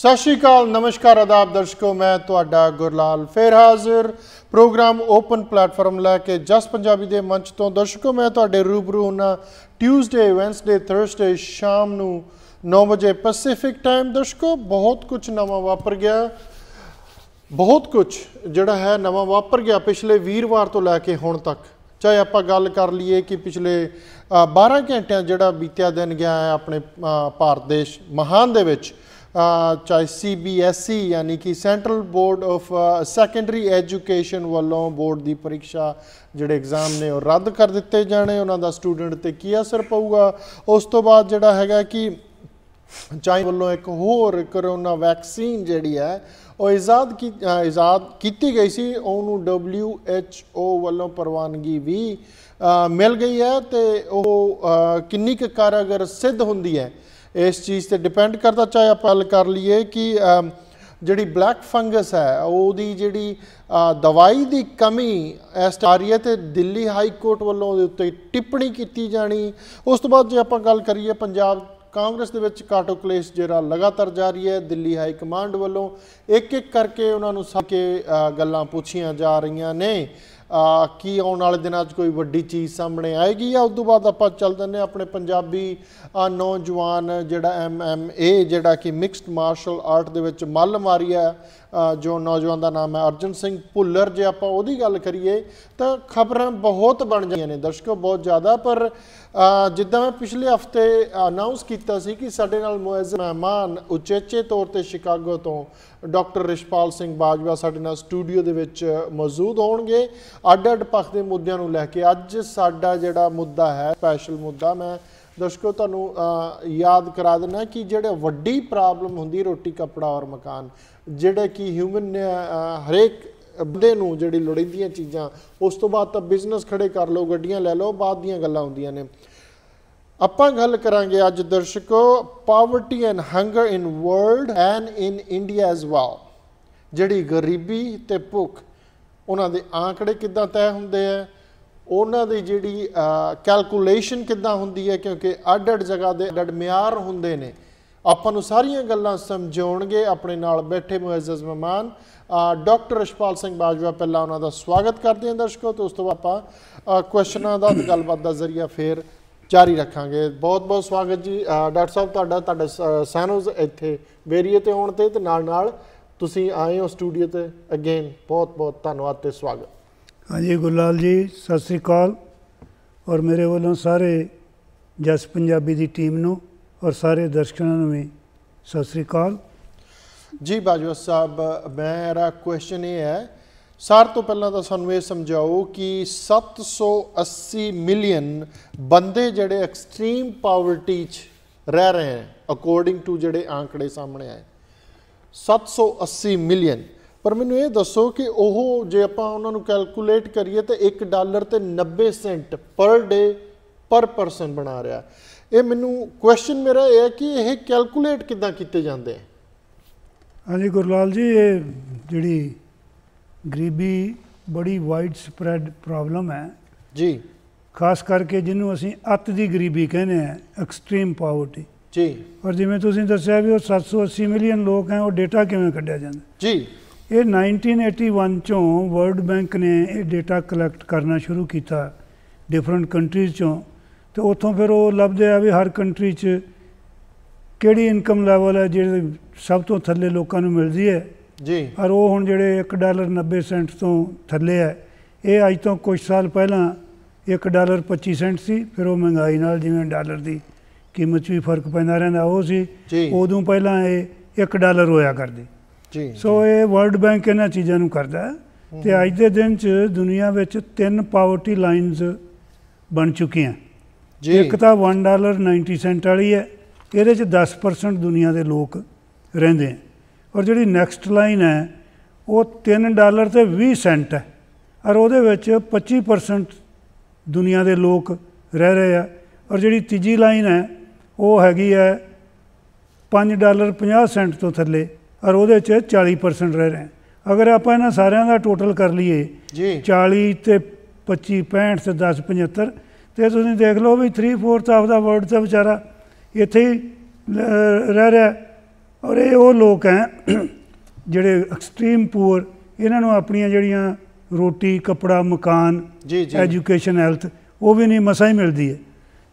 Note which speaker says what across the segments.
Speaker 1: ਸਤਿ ਸ਼੍ਰੀ ਅਕਾਲ ਨਮਸਕਾਰ ਆਦਾਬ ਦਰਸ਼ਕੋ ਮੈਂ ਤੁਹਾਡਾ ਗੁਰਲਾਲ ਫੇਰ ਹਾਜ਼ਰ ਪ੍ਰੋਗਰਾਮ ਓਪਨ ਪਲੇਟਫਾਰਮ ਲੈ ਕੇ ਜਸ ਪੰਜਾਬੀ ਦੇ ਮੰਚ ਤੋਂ ਦਰਸ਼ਕੋ ਮੈਂ ਤੁਹਾਡੇ ਰੂਬਰੂ ਹੁਣਾ ਟਿਊਜ਼ਡੇ ਵੈਂਸਡੇ ਥਰਸਡੇ ਸ਼ਾਮ ਨੂੰ 9 ਵਜੇ ਪੈਸੀਫਿਕ ਟਾਈਮ ਦਰਸ਼ਕੋ ਬਹੁਤ ਕੁਝ ਨਵਾਂ ਵਾਪਰ ਗਿਆ ਬਹੁਤ ਕੁਝ ਜਿਹੜਾ ਹੈ ਨਵਾਂ ਵਾਪਰ ਗਿਆ ਪਿਛਲੇ ਵੀਰਵਾਰ ਤੋਂ ਲੈ ਕੇ ਹੁਣ ਤੱਕ ਚਾਹੇ ਆਪਾਂ ਗੱਲ ਕਰ ਲਈਏ ਕਿ ਪਿਛਲੇ 12 ਘੰਟਿਆਂ ਜਿਹੜਾ ਬੀਤਿਆ ਦਿਨ ਗਿਆ ਹੈ ਆਪਣੇ ਭਾਰਤ ਦੇਸ਼ ਮਹਾਨ ਦੇ ਵਿੱਚ ਚਾਹੇ ਸੀਬੀਐਸਈ e ਯਾਨੀ ਕਿ central board of secondary education ਵੱਲੋਂ ਬੋਰਡ ਦੀ ਪ੍ਰੀਖਿਆ ਜਿਹੜੇ ਐਗਜ਼ਾਮ ਨੇ ਉਹ ਰੱਦ ਕਰ ਦਿੱਤੇ ਜਾਣੇ ਉਹਨਾਂ ਦਾ ਸਟੂਡੈਂਟ ਤੇ ਕੀ ਅਸਰ ਪਊਗਾ ਉਸ ਤੋਂ ਬਾਅਦ ਜਿਹੜਾ ਹੈਗਾ ਕਿ ਚਾਈਨਾ ਵੱਲੋਂ ਇੱਕ ਹੋਰ ਕਰੋਨਾ ਵੈਕਸੀਨ ਜਿਹੜੀ ਹੈ ਉਹ ਇਜਾਦ ਕੀ ਇਜਾਦ ਕੀਤੀ ਗਈ ਸੀ ਉਹਨੂੰ WHO ਵੱਲੋਂ ਪ੍ਰਵਾਨਗੀ ਵੀ ਮਿਲ ਗਈ ਹੈ ਤੇ ਉਹ ਕਿੰਨੀ ਕੁ ਕਾਰਗਰ ਸਿੱਧ ਹੁੰਦੀ ਹੈ ਇਸ ਚੀਜ਼ ਤੇ ਡਿਪੈਂਡ ਕਰਦਾ ਚਾਹੇ ਆਪਾਂ ਗੱਲ ਕਰ ਲਈਏ ਕਿ ਜਿਹੜੀ ਬਲੈਕ ਫੰਗਸ ਹੈ ਉਹਦੀ ਜਿਹੜੀ ਦਵਾਈ ਦੀ ਕਮੀ ਇਸ ਆ ਤੇ ਦਿੱਲੀ ਹਾਈ ਕੋਰਟ ਵੱਲੋਂ ਦੇ ਉੱਤੇ ਟਿੱਪਣੀ ਕੀਤੀ ਜਾਣੀ ਉਸ ਤੋਂ ਬਾਅਦ ਜੇ ਆਪਾਂ ਗੱਲ ਕਰੀਏ ਪੰਜਾਬ ਕਾਂਗਰਸ ਦੇ ਵਿੱਚ ਕਾਟੋ ਕਲੇਸ਼ ਜਿਹੜਾ ਲਗਾਤਾਰ ਜਾਰੀ ਹੈ ਦਿੱਲੀ ਹਾਈ ਕਮਾਂਡ ਵੱਲੋਂ ਇੱਕ ਇੱਕ ਕਰਕੇ ਉਹਨਾਂ ਨੂੰ ਸਭ ਕੇ ਗੱਲਾਂ ਪੁੱਛੀਆਂ ਜਾ ਰਹੀਆਂ ਨੇ ਕੀ ਆਉਣ ਵਾਲੇ ਦਿਨਾਂ 'ਚ ਕੋਈ ਵੱਡੀ ਚੀਜ਼ ਸਾਹਮਣੇ ਆਏਗੀ ਜਾਂ ਉਸ ਤੋਂ ਬਾਅਦ ਆਪਾਂ ਚੱਲ ਦਿੰਨੇ ਆਪਣੇ ਪੰਜਾਬੀ ਨੌਜਵਾਨ ਜਿਹੜਾ ਐਮ ਐਮ ਏ ਜਿਹੜਾ ਕਿ ਮਿਕਸਡ ਮਾਰਸ਼ਲ ਆਰਟ ਦੇ ਵਿੱਚ ਮੱਲ ਮਾਰੀ ਹੈ ਜੋ ਨੌਜਵਾਨ ਦਾ ਨਾਮ ਹੈ ਅਰਜਨ ਸਿੰਘ ਭੁੱਲਰ ਜੇ ਆਪਾਂ ਉਹਦੀ ਗੱਲ ਕਰੀਏ ਤਾਂ ਖਬਰਾਂ ਬਹੁਤ ਬਣ ਜਾਂਦੀਆਂ ਨੇ ਦਰਸ਼ਕੋ ਬਹੁਤ ਜ਼ਿਆਦਾ ਪਰ ਜਿੱਦਾਂ ਮੈਂ ਪਿਛਲੇ ਹਫਤੇ ਅਨਾਉਂਸ ਕੀਤਾ ਸੀ ਕਿ ਸਾਡੇ ਨਾਲ ਮੁਅੱਜ਼ਮ ਮਹਿਮਾਨ ਉਚੇਚੇ ਤੌਰ ਤੇ ਸ਼ਿਕਾਗੋ ਤੋਂ ਡਾਕਟਰ ਰਿਸ਼ਪਾਲ ਸਿੰਘ ਬਾਜਵਾ ਸਾਡੇ ਨਾਲ ਸਟੂਡੀਓ ਦੇ ਵਿੱਚ ਮੌਜੂਦ ਹੋਣਗੇ ਅੱਡ-ਅੱਡ ਪੱਖ ਦੇ ਮੁੱਦਿਆਂ ਨੂੰ ਲੈ ਕੇ ਅੱਜ ਸਾਡਾ ਜਿਹੜਾ ਮੁੱਦਾ ਹੈ ਸਪੈਸ਼ਲ ਮੁੱਦਾ ਮੈਂ ਦਰਸ਼ਕੋ ਤੁਹਾਨੂੰ ਯਾਦ ਕਰਾ ਦੇਣਾ ਕਿ ਜਿਹੜੇ ਵੱਡੀ ਪ੍ਰੋਬਲਮ ਹੁੰਦੀ ਰੋਟੀ ਕੱਪੜਾ ਔਰ ਮਕਾਨ ਜਿਹੜਾ ਕਿ ਹਿਊਮਨ ਹਰੇਕ ਬੰਦੇ ਨੂੰ ਜਿਹੜੀ ਲੋੜੀਂਦੀਆਂ ਚੀਜ਼ਾਂ ਉਸ ਤੋਂ ਬਾਅਦ ਤਾਂ ਬਿਜ਼ਨਸ ਖੜੇ ਕਰ ਲਓ ਗੱਡੀਆਂ ਲੈ ਲਓ ਬਾਅਦ ਦੀਆਂ ਗੱਲਾਂ ਹੁੰਦੀਆਂ ਨੇ ਆਪਾਂ ਗੱਲ ਕਰਾਂਗੇ ਅੱਜ ਦਰਸ਼ਕੋ poverty and hunger in world and in India as well ਜਿਹੜੀ ਗਰੀਬੀ ਤੇ ਭੁੱਖ ਉਹਨਾਂ ਦੇ ਆંકੜੇ ਕਿੱਦਾਂ ਤੈਅ ਹੁੰਦੇ ਆ ਉਹਨਾਂ ਦੀ ਜਿਹੜੀ ਕੈਲਕੂਲੇਸ਼ਨ ਕਿੱਦਾਂ ਹੁੰਦੀ ਹੈ ਕਿਉਂਕਿ ਅੱਡ-ਅੱਡ ਜਗ੍ਹਾ ਦੇ ਅੱਡ ਮਿਆਰ ਹੁੰਦੇ ਨੇ ਆਪਾਂ ਨੂੰ ਸਾਰੀਆਂ ਗੱਲਾਂ ਸਮਝਾਉਣਗੇ ਆਪਣੇ ਨਾਲ ਬੈਠੇ ਮੁਅੱਜ਼ਜ਼ ਮਹਿਮਾਨ ਡਾਕਟਰ ਅਸ਼ਪਾਲ ਸਿੰਘ ਬਾਜਵਾ ਪਹਿਲਾਂ ਉਹਨਾਂ ਦਾ ਸਵਾਗਤ ਕਰਦੇ ਹਾਂ ਦਰਸ਼ਕੋ ਤੇ ਉਸ ਤੋਂ ਬਾਅਦ ਆਪਾਂ ਕੁਐਸਚਨਾਂ ਦਾ ਗੱਲਬਾਤ ਦਾ ਜ਼ਰੀਆ ਫੇਰ ਜਾਰੀ ਰੱਖਾਂਗੇ ਬਹੁਤ ਬਹੁਤ ਸਵਾਗਤ ਜੀ ਡਾਕਟਰ ਸਾਹਿਬ ਤੁਹਾਡਾ ਤੁਹਾਡਾ ਸੈਨੋਜ਼ ਇੱਥੇ ਵੇਰੀਏ ਤੇ ਹੋਣ ਤੇ ਤੇ ਨਾਲ ਨਾਲ ਤੁਸੀਂ ਆਏ ਹੋ ਸਟੂਡੀਓ ਤੇ ਅਗੇਨ ਬਹੁਤ ਬਹੁਤ ਧੰਨਵਾਦ ਤੇ ਸਵਾਗਤ
Speaker 2: ਹਾਂਜੀ ਗੁਲਾਲ ਜੀ ਸਤਿ ਸ੍ਰੀ ਅਕਾਲ ਔਰ ਮੇਰੇ ਵੱਲੋਂ ਸਾਰੇ ਜਸ ਪੰਜਾਬੀ ਦੀ ਟੀਮ ਨੂੰ ਔਰ ਸਾਰੇ ਦਰਸ਼ਕਾਂ ਨੂੰ ਵੀ ਸਤਿ ਸ੍ਰੀ ਅਕਾਲ
Speaker 1: ਜੀ ਬਾਜਵਾ ਸਾਹਿਬ ਮੇਰਾ ਕੁਐਸਚਨ ਇਹ ਹੈ ਸਾਰ ਤੋਂ ਪਹਿਲਾਂ ਤਾਂ ਸਾਨੂੰ ਇਹ ਸਮਝਾਓ ਕਿ 780 ਮਿਲੀਅਨ ਬੰਦੇ ਜਿਹੜੇ ਐਕਸਟ੍ਰੀਮ ਪਾਵਰਟੀ 'ਚ ਰਹਿ ਰਹੇ ਹਨ ਅਕੋਰਡਿੰਗ ਟੂ ਜਿਹੜੇ ਆંકੜੇ ਸਾਹਮਣੇ ਆਏ 780 ਮਿਲੀਅਨ ਪਰ ਮੈਨੂੰ ਇਹ ਦੱਸੋ ਕਿ ਉਹ ਜੇ ਆਪਾਂ ਉਹਨਾਂ ਨੂੰ ਕੈਲਕੂਲੇਟ ਕਰੀਏ ਤਾਂ 1 ਡਾਲਰ ਤੇ 90 ਸੈਂਟ ਪਰ ਡੇ ਪਰ ਪਰਸਨ ਬਣਾ ਰਿਹਾ ਇਹ ਮੈਨੂੰ ਕੁਐਸਚਨ ਮੇਰਾ ਇਹ ਹੈ ਕਿ ਇਹ ਕੈਲਕੂਲੇਟ ਕਿਦਾਂ ਕੀਤੇ ਜਾਂਦੇ ਆ
Speaker 2: ਹਾਂਜੀ ਗੁਰਲਾਲ ਜੀ ਇਹ ਜਿਹੜੀ ਗਰੀਬੀ ਬੜੀ ਵਾਈਡ ਸਪਰੈਡ ਪ੍ਰੋਬਲਮ ਹੈ ਜੀ ਖਾਸ ਕਰਕੇ ਜਿਹਨੂੰ ਅਸੀਂ ਅਤ ਦੀ ਗਰੀਬੀ ਕਹਿੰਦੇ ਆ ਐਕਸਟ੍ਰੀਮ ਪਾਵਰਟੀ ਜੀ ਔਰ ਜਿਵੇਂ ਤੁਸੀਂ ਦੱਸਿਆ ਵੀ ਉਹ 780 ਮਿਲੀਅਨ ਲੋਕ ਹੈ ਉਹ ਡਾਟਾ ਕਿਵੇਂ ਕੱਢਿਆ ਜਾਂਦਾ ਜੀ ਇਹ 1981 ਚੋਂ ਵਰਲਡ ਬੈਂਕ ਨੇ ਇਹ ਡਾਟਾ ਕਲੈਕਟ ਕਰਨਾ ਸ਼ੁਰੂ ਕੀਤਾ ਡਿਫਰੈਂਟ ਕੰਟਰੀਜ਼ ਚੋਂ ਤੇ ਉੱਥੋਂ ਫਿਰ ਉਹ ਲੱਭਦੇ ਆ ਵੀ ਹਰ ਕੰਟਰੀ 'ਚ ਕਿਹੜੀ ਇਨਕਮ ਲੈਵਲ ਹੈ ਜਿਹੜੇ ਸਭ ਤੋਂ ਥੱਲੇ ਲੋਕਾਂ ਨੂੰ ਮਿਲਦੀ ਹੈ ਜੀ ਔਰ ਉਹ ਹੁਣ ਜਿਹੜੇ 1 ਡਾਲਰ 90 ਸੈਂਟ ਤੋਂ ਥੱਲੇ ਹੈ ਇਹ ਅੱਜ ਤੋਂ ਕੁਝ ਸਾਲ ਪਹਿਲਾਂ 1 ਡਾਲਰ 25 ਸੈਂਟ ਸੀ ਫਿਰ ਉਹ ਮਹਿੰਗਾਈ ਨਾਲ ਜਿਵੇਂ ਡਾਲਰ ਦੀ ਕੀਮਤ ਵੀ ਫਰਕ ਪੈਂਦਾ ਰਹਿੰਦਾ ਉਹ ਸੀ ਉਦੋਂ ਪਹਿਲਾਂ ਇਹ 1 ਡਾਲਰ ਹੋਇਆ ਕਰਦੀ ਜੀ ਸੋ ਇਹ ਵਰਲਡ ਬੈਂਕ ਇਹਨਾਂ ਚੀਜ਼ਾਂ ਨੂੰ ਕਰਦਾ ਹੈ ਤੇ ਅੱਜ ਦੇ ਦਿਨ 'ਚ ਦੁਨੀਆ ਵਿੱਚ ਤਿੰਨ ਪਾਵਰਟੀ ਲਾਈਨਸ ਬਣ ਚੁੱਕੀਆਂ ਜੀ ਇੱਕ ਤਾਂ 1 ਡਾਲਰ 90 ਸੈਂਟ ਵਾਲੀ ਹੈ ਇਹਦੇ ਚ 10% ਦੁਨੀਆ ਦੇ ਲੋਕ ਰਹਿੰਦੇ ਆ ਔਰ ਜਿਹੜੀ ਨੈਕਸਟ ਲਾਈਨ ਹੈ ਉਹ 3 ਡਾਲਰ ਤੇ 20 ਸੈਂਟ ਹੈ ਔਰ ਉਹਦੇ ਵਿੱਚ 25% ਦੁਨੀਆ ਦੇ ਲੋਕ ਰਹਿ ਰਹੇ ਆ ਔਰ ਜਿਹੜੀ ਤੀਜੀ ਲਾਈਨ ਹੈ ਉਹ ਹੈਗੀ ਹੈ 5 ਡਾਲਰ 50 ਸੈਂਟ ਤੋਂ ਥੱਲੇ ਔਰ ਉਹਦੇ ਚ 40% ਰਹਿ ਰਹੇ ਅਗਰ ਆਪਾਂ ਇਹਨਾਂ ਸਾਰਿਆਂ ਦਾ ਟੋਟਲ ਕਰ ਲਈਏ ਜੀ 40 ਤੇ 25 65 ਤੇ 10 75 ਤੇ ਤੁਸੀਂ ਦੇਖ ਲਓ ਵੀ 3/4 ਆਫ ਦਾ ਵਰਲਡ ਦਾ ਵਿਚਾਰਾ ਇੱਥੇ ਹੀ ਰਹਿ ਰਿਹਾ ਔਰ ਇਹ ਉਹ ਲੋਕ ਹੈ ਜਿਹੜੇ ਐਕਸਟ੍ਰੀਮ ਪੂਰ ਇਹਨਾਂ ਨੂੰ ਆਪਣੀਆਂ ਜਿਹੜੀਆਂ ਰੋਟੀ ਕਪੜਾ ਮਕਾਨ ਜੀ ਜੀ ਐਜੂਕੇਸ਼ਨ ਹੈਲਥ ਉਹ ਵੀ ਨਹੀਂ ਮਸਾ ਹੀ ਮਿਲਦੀ ਹੈ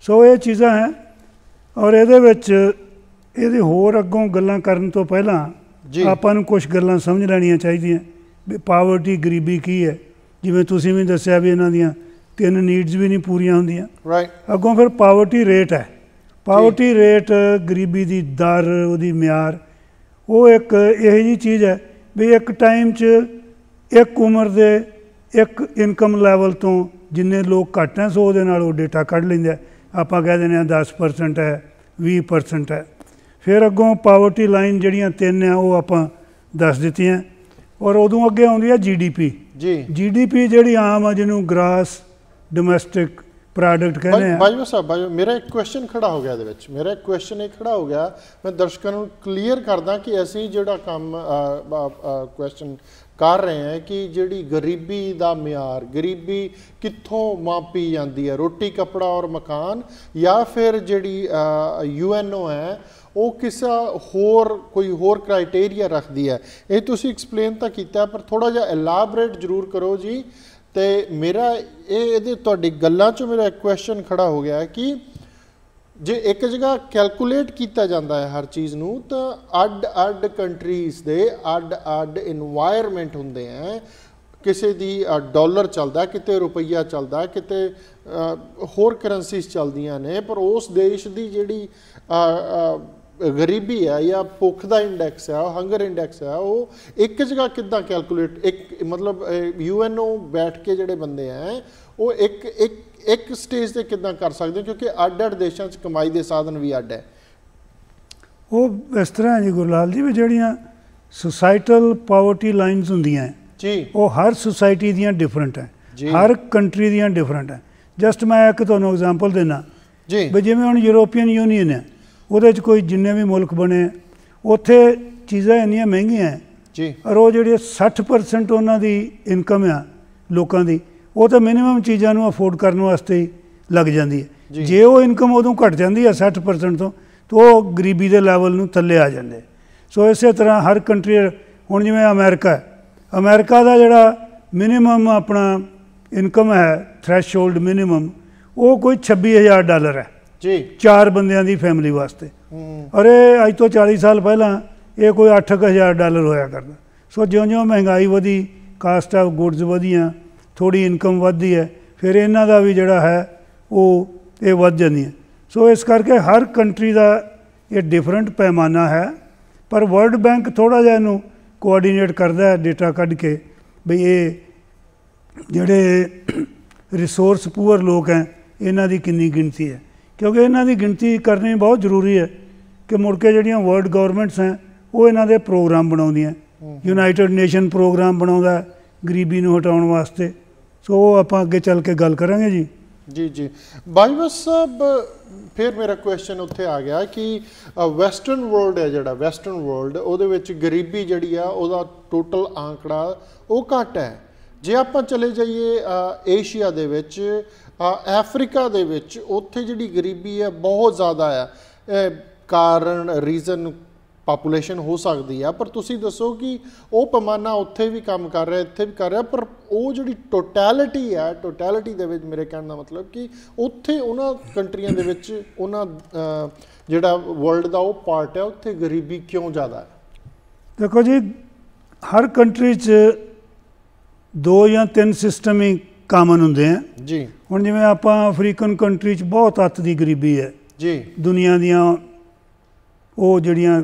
Speaker 2: ਸੋ ਇਹ ਚੀਜ਼ਾਂ ਹੈ ਔਰ ਇਹਦੇ ਵਿੱਚ ਇਹਦੇ ਹੋਰ ਅੱਗੋਂ ਗੱਲਾਂ ਕਰਨ ਤੋਂ ਪਹਿਲਾਂ ਆਪਾਂ ਨੂੰ ਕੁਝ ਗੱਲਾਂ ਸਮਝ ਲੈਣੀਆਂ ਚਾਹੀਦੀਆਂ ਵੀ ਪਾਵਰਟੀ ਗਰੀਬੀ ਕੀ ਹੈ ਜਿਵੇਂ ਤੁਸੀਂ ਵੀ ਦੱਸਿਆ ਵੀ ਇਹਨਾਂ ਦੀਆਂ ਤਿੰਨ ਨੀਡਸ ਵੀ ਨਹੀਂ ਪੂਰੀਆਂ ਹੁੰਦੀਆਂ ਰਾਈਟ ਅੱਗੋਂ ਫਿਰ ਪਾਵਰਟੀ ਰੇਟ ਹੈ ਪਾਵਰਟੀ ਰੇਟ ਗਰੀਬੀ ਦੀ ਦਰ ਉਹਦੀ ਮਿਆਰ ਉਹ ਇੱਕ ਇਹੋ ਜੀ ਚੀਜ਼ ਹੈ ਵੀ ਇੱਕ ਟਾਈਮ 'ਚ ਇੱਕ ਉਮਰ ਦੇ ਇੱਕ ਇਨਕਮ ਲੈਵਲ ਤੋਂ ਜਿੰਨੇ ਲੋਕ ਘੱਟ ਹੈ ਸੋ ਉਹਦੇ ਨਾਲ ਉਹ ਡਾਟਾ ਕੱਢ ਲੈਂਦੇ ਆਪਾਂ ਕਹਿ ਦਿੰਦੇ ਆ 10% ਹੈ 20% ਹੈ ਫਿਰ ਅੱਗੋਂ ਪਾਵਰਟੀ ਲਾਈਨ ਜਿਹੜੀਆਂ ਤਿੰਨ ਆ ਉਹ ਆਪਾਂ ਦੱਸ ਦਿੱਤੀਆਂ ਔਰ ਉਦੋਂ ਅੱਗੇ ਆਉਂਦੀ ਹੈ ਜੀਡੀਪੀ ਜੀ ਜੀਡੀਪੀ ਜਿਹੜੀ ਆਮ ਆ ਜਿਹਨੂੰ ਗ੍ਰਾਸ ਡੋਮੈਸਟਿਕ ਪ੍ਰੋਡਕਟ ਕਹਿੰਦੇ
Speaker 1: ਆ ਜੀ ਸਾਹਿਬ ਬਾਈ ਮੇਰਾ ਇੱਕ ਕੁਐਸਚਨ ਖੜਾ ਹੋ ਗਿਆ ਇਹਦੇ ਵਿੱਚ ਮੇਰਾ ਇੱਕ ਕੁਐਸਚਨ ਇਹ ਖੜਾ ਹੋ ਗਿਆ ਮੈਂ ਦਰਸ਼ਕਾਂ ਨੂੰ ਕਲੀਅਰ ਕਰਦਾ ਕਿ ਅਸੀਂ ਜਿਹੜਾ ਕੰਮ ਕੁਐਸਚਨ ਕਰ ਰਹੇ ਹਾਂ ਕਿ ਜਿਹੜੀ ਗਰੀਬੀ ਦਾ ਮਿਆਰ ਗਰੀਬੀ ਕਿੱਥੋਂ ਮਾਪੀ ਜਾਂਦੀ ਹੈ ਰੋਟੀ ਕਪੜਾ ਔਰ ਮਕਾਨ ਜਾਂ ਫਿਰ ਜਿਹੜੀ ਯੂਐਨਓ ਹੈ ਉਹ ਕਿਸਾ ਹੋਰ ਕੋਈ ਹੋਰ ਕ੍ਰਾਈਟੇਰੀਆ ਰੱਖਦੀ ਹੈ ਇਹ ਤੁਸੀਂ ਐਕਸਪਲੇਨ ਤਾਂ ਕੀਤਾ ਪਰ ਥੋੜਾ ਜਿਹਾ ਐਲਾਬੋਰੇਟ ਜ਼ਰੂਰ ਕਰੋ ਜੀ ਤੇ ਮੇਰਾ ਇਹ ਇਹਦੇ ਤੁਹਾਡੀ ਗੱਲਾਂ 'ਚ ਮੇਰਾ ਇੱਕ ਕੁਐਸਚਨ ਖੜਾ ਹੋ ਗਿਆ ਕਿ ਜੇ ਇੱਕ ਜਗ੍ਹਾ ਕੈਲਕੂਲੇਟ ਕੀਤਾ ਜਾਂਦਾ ਹੈ ਹਰ ਚੀਜ਼ ਨੂੰ ਤਾਂ ਅੱਡ ਅੱਡ ਕੰਟਰੀਜ਼ ਦੇ ਅੱਡ ਅੱਡ এনवायरमेंट ਹੁੰਦੇ ਆ ਕਿਸੇ ਦੀ ਡਾਲਰ ਚੱਲਦਾ ਕਿਤੇ ਰੁਪਈਆ ਚੱਲਦਾ ਕਿਤੇ ਹੋਰ ਕਰੰਸੀਜ਼ ਚੱਲਦੀਆਂ ਨੇ ਪਰ ਉਸ ਦੇਸ਼ ਦੀ ਜਿਹੜੀ ਗਰੀਬੀ ਆ ਜਾਂ ਭੁੱਖ ਦਾ ਇੰਡੈਕਸ ਉਹ ਹੰਗਰ ਇੰਡੈਕਸ ਆ ਉਹ ਇੱਕ ਜਗ੍ਹਾ ਕਿੱਦਾਂ ਕੈਲਕੂਲੇਟ ਇੱਕ ਮਤਲਬ ਯੂਐਨਓ ਬੈਠ ਕੇ ਜਿਹੜੇ ਬੰਦੇ ਆ ਉਹ ਇੱਕ ਇੱਕ ਇੱਕ ਸਟੇਜ ਤੇ ਕਿੱਦਾਂ ਕਰ ਸਕਦੇ ਕਿਉਂਕਿ ਅੱਡ-ਅੱਡ ਦੇਸ਼ਾਂ 'ਚ ਕਮਾਈ ਦੇ ਸਾਧਨ ਵੀ ਅੱਡ ਹੈ
Speaker 2: ਉਹ ਇਸ ਤਰ੍ਹਾਂ ਜੀ ਗੁਰਲਾਲ ਜੀ ਵੀ ਜਿਹੜੀਆਂ ਸੋਸਾਇਟਲ ਪਾਵਰਟੀ ਲਾਈਨਸ ਹੁੰਦੀਆਂ ਜੀ ਉਹ ਹਰ ਸੋਸਾਇਟੀ ਦੀਆਂ ਡਿਫਰੈਂਟ ਹੈ ਹਰ ਕੰਟਰੀ ਦੀਆਂ ਡਿਫਰੈਂਟ ਹੈ ਜਸਟ ਮੈਂ ਇੱਕ ਤੁਹਾਨੂੰ ਐਗਜ਼ਾਮਪਲ ਦੇਣਾ ਜੀ ਜਿਵੇਂ ਹੁਣ ਯੂਰੋਪੀਅਨ ਯੂਨੀਅਨ ਹੈ ਉਹਦੇ 'ਚ ਕੋਈ ਜਿੰਨੇ ਵੀ ਮੁਲਕ ਬਣੇ ਉੱਥੇ ਚੀਜ਼ਾਂ ਇੰਨੀਆਂ ਮਹਿੰਗੀਆਂ ਜੀ ਔਰ ਉਹ ਜਿਹੜੇ 60% ਉਹਨਾਂ ਦੀ ਇਨਕਮ ਆ ਲੋਕਾਂ ਦੀ ਉਹ ਤਾਂ ਮਿਨੀਮਮ ਚੀਜ਼ਾਂ ਨੂੰ ਅਫੋਰਡ ਕਰਨ ਵਾਸਤੇ ਹੀ ਲੱਗ ਜਾਂਦੀ ਹੈ ਜੇ ਉਹ ਇਨਕਮ ਉਦੋਂ ਘਟ ਜਾਂਦੀ ਹੈ 60% ਤੋਂ ਤਾਂ ਉਹ ਗਰੀਬੀ ਦੇ ਲੈਵਲ ਨੂੰ ਥੱਲੇ ਆ ਜਾਂਦੇ ਸੋ ਇਸੇ ਤਰ੍ਹਾਂ ਹਰ ਕੰਟਰੀ ਹੁਣ ਜਿਵੇਂ ਅਮਰੀਕਾ ਅਮਰੀਕਾ ਦਾ ਜਿਹੜਾ ਮਿਨੀਮਮ ਆਪਣਾ ਇਨਕਮ ਹੈ ਥ੍ਰੈਸ਼ਹੋਲਡ ਮਿਨੀਮਮ ਉਹ ਕੋਈ 26000 ਡਾਲਰ ਹੈ ਜੀ ਚਾਰ ਬੰਦਿਆਂ ਦੀ ਫੈਮਿਲੀ ਵਾਸਤੇ ਅਰੇ ਅੱਜ ਤੋਂ 40 ਸਾਲ ਪਹਿਲਾਂ ਇਹ ਕੋਈ 8000 ਡਾਲਰ ਹੋਇਆ ਕਰਦਾ ਸੋ ਜਿਉਂ-ਜਿਉਂ ਮਹਿੰਗਾਈ ਵਧੀ ਕਾਸਟ ਆਫ ਗੁੱਡਸ ਵਧੀਆਂ ਥੋੜੀ ਇਨਕਮ ਵਧਦੀ ਹੈ ਫਿਰ ਇਹਨਾਂ ਦਾ ਵੀ ਜਿਹੜਾ ਹੈ ਉਹ ਇਹ ਵੱਧ ਜਾਂਦੀ ਹੈ ਸੋ ਇਸ ਕਰਕੇ ਹਰ ਕੰਟਰੀ ਦਾ ਇਹ ਡਿਫਰੈਂਟ ਪੈਮਾਨਾ ਹੈ ਪਰ ਵਰਲਡ ਬੈਂਕ ਥੋੜਾ ਜਿਹਾ ਇਹਨੂੰ ਕੋਆਰਡੀਨੇਟ ਕਰਦਾ ਹੈ ਡਾਟਾ ਕੱਢ ਕੇ ਵੀ ਇਹ ਜਿਹੜੇ ਰਿਸੋਰਸ ਪੂਅਰ ਲੋਕ ਹੈ ਇਹਨਾਂ ਦੀ ਕਿੰਨੀ ਗਿਣਤੀ ਹੈ ਕਿਉਂਕਿ ਇਹਨਾਂ ਦੀ ਗਿਣਤੀ ਕਰਨੀ ਬਹੁਤ ਜ਼ਰੂਰੀ ਹੈ ਕਿ ਮੁੜ ਕੇ ਜਿਹੜੀਆਂ ਵਰਲਡ ਗਵਰਨਮੈਂਟਸ ਹੈ ਉਹ ਇਹਨਾਂ ਦੇ ਪ੍ਰੋਗਰਾਮ ਬਣਾਉਂਦੀਆਂ ਯੂਨਾਈਟਿਡ ਨੇਸ਼ਨ ਪ੍ਰੋਗਰਾਮ ਬਣਾਉਂਦਾ ਗਰੀਬੀ ਨੂੰ ਹਟਾਉਣ ਵਾਸਤੇ ਸੋ ਆਪਾਂ ਅੱਗੇ ਚੱਲ ਕੇ ਗੱਲ ਕਰਾਂਗੇ ਜੀ
Speaker 1: ਜੀ ਜੀ ਬਾਜਵਾ ਸਾਹਿਬ ਫਿਰ ਮੇਰਾ ਕੁਐਸਚਨ ਉੱਥੇ ਆ ਗਿਆ ਕਿ ਵੈਸਟਰਨ ਵਰਲਡ ਹੈ ਜਿਹੜਾ ਵੈਸਟਰਨ ਵਰਲਡ ਉਹਦੇ ਵਿੱਚ ਗਰੀਬੀ ਜਿਹੜੀ ਆ ਉਹਦਾ ਟੋਟਲ ਆંકੜਾ ਉਹ ਘਟ ਹੈ ਜੇ ਆਪਾਂ ਚਲੇ ਜਾਈਏ ਏਸ਼ੀਆ ਦੇ ਵਿੱਚ ਅਫਰੀਕਾ ਦੇ ਵਿੱਚ ਉੱਥੇ ਜਿਹੜੀ ਗਰੀਬੀ ਹੈ ਬਹੁਤ ਜ਼ਿਆਦਾ ਹੈ ਕਾਰਨ ਰੀਜ਼ਨ ਪਾਪੂਲੇਸ਼ਨ ਹੋ ਸਕਦੀ ਆ ਪਰ ਤੁਸੀਂ ਦੱਸੋ ਕਿ ਉਹ ਪਮਾਨਾ ਉੱਥੇ ਵੀ ਕੰਮ ਕਰ ਰਿਹਾ ਇੱਥੇ ਵੀ ਕਰ ਰਿਹਾ ਪਰ ਉਹ ਜਿਹੜੀ ਟੋਟੈਲਿਟੀ ਆ ਟੋਟੈਲਿਟੀ ਦੇ ਵਿੱਚ ਮੇਰੇ ਕਹਿਣ ਦਾ ਮਤਲਬ ਕਿ ਉੱਥੇ ਉਹਨਾਂ ਕੰਟਰੀਆਂ ਦੇ ਵਿੱਚ ਉਹਨਾਂ ਜਿਹੜਾ ਵਰਲਡ ਦਾ ਉਹ ਪਾਰਟ ਹੈ ਉੱਥੇ ਗਰੀਬੀ ਕਿਉਂ ਜ਼ਿਆਦਾ ਹੈ
Speaker 2: ਦੇਖੋ ਜੀ ਹਰ ਕੰਟਰੀ 'ਚ ਦੋ ਜਾਂ ਤਿੰਨ ਸਿਸਟਮਿਕ ਕਾਮਨ ਹੁੰਦੇ ਆ ਜੀ ਹੁਣ ਜਿਵੇਂ ਆਪਾਂ ਅਫਰੀਕਨ ਕੰਟਰੀ 'ਚ ਬਹੁਤ ਅੱਤ ਦੀ ਗਰੀਬੀ ਹੈ ਜੀ ਦੁਨੀਆ ਦੀਆਂ ਉਹ ਜਿਹੜੀਆਂ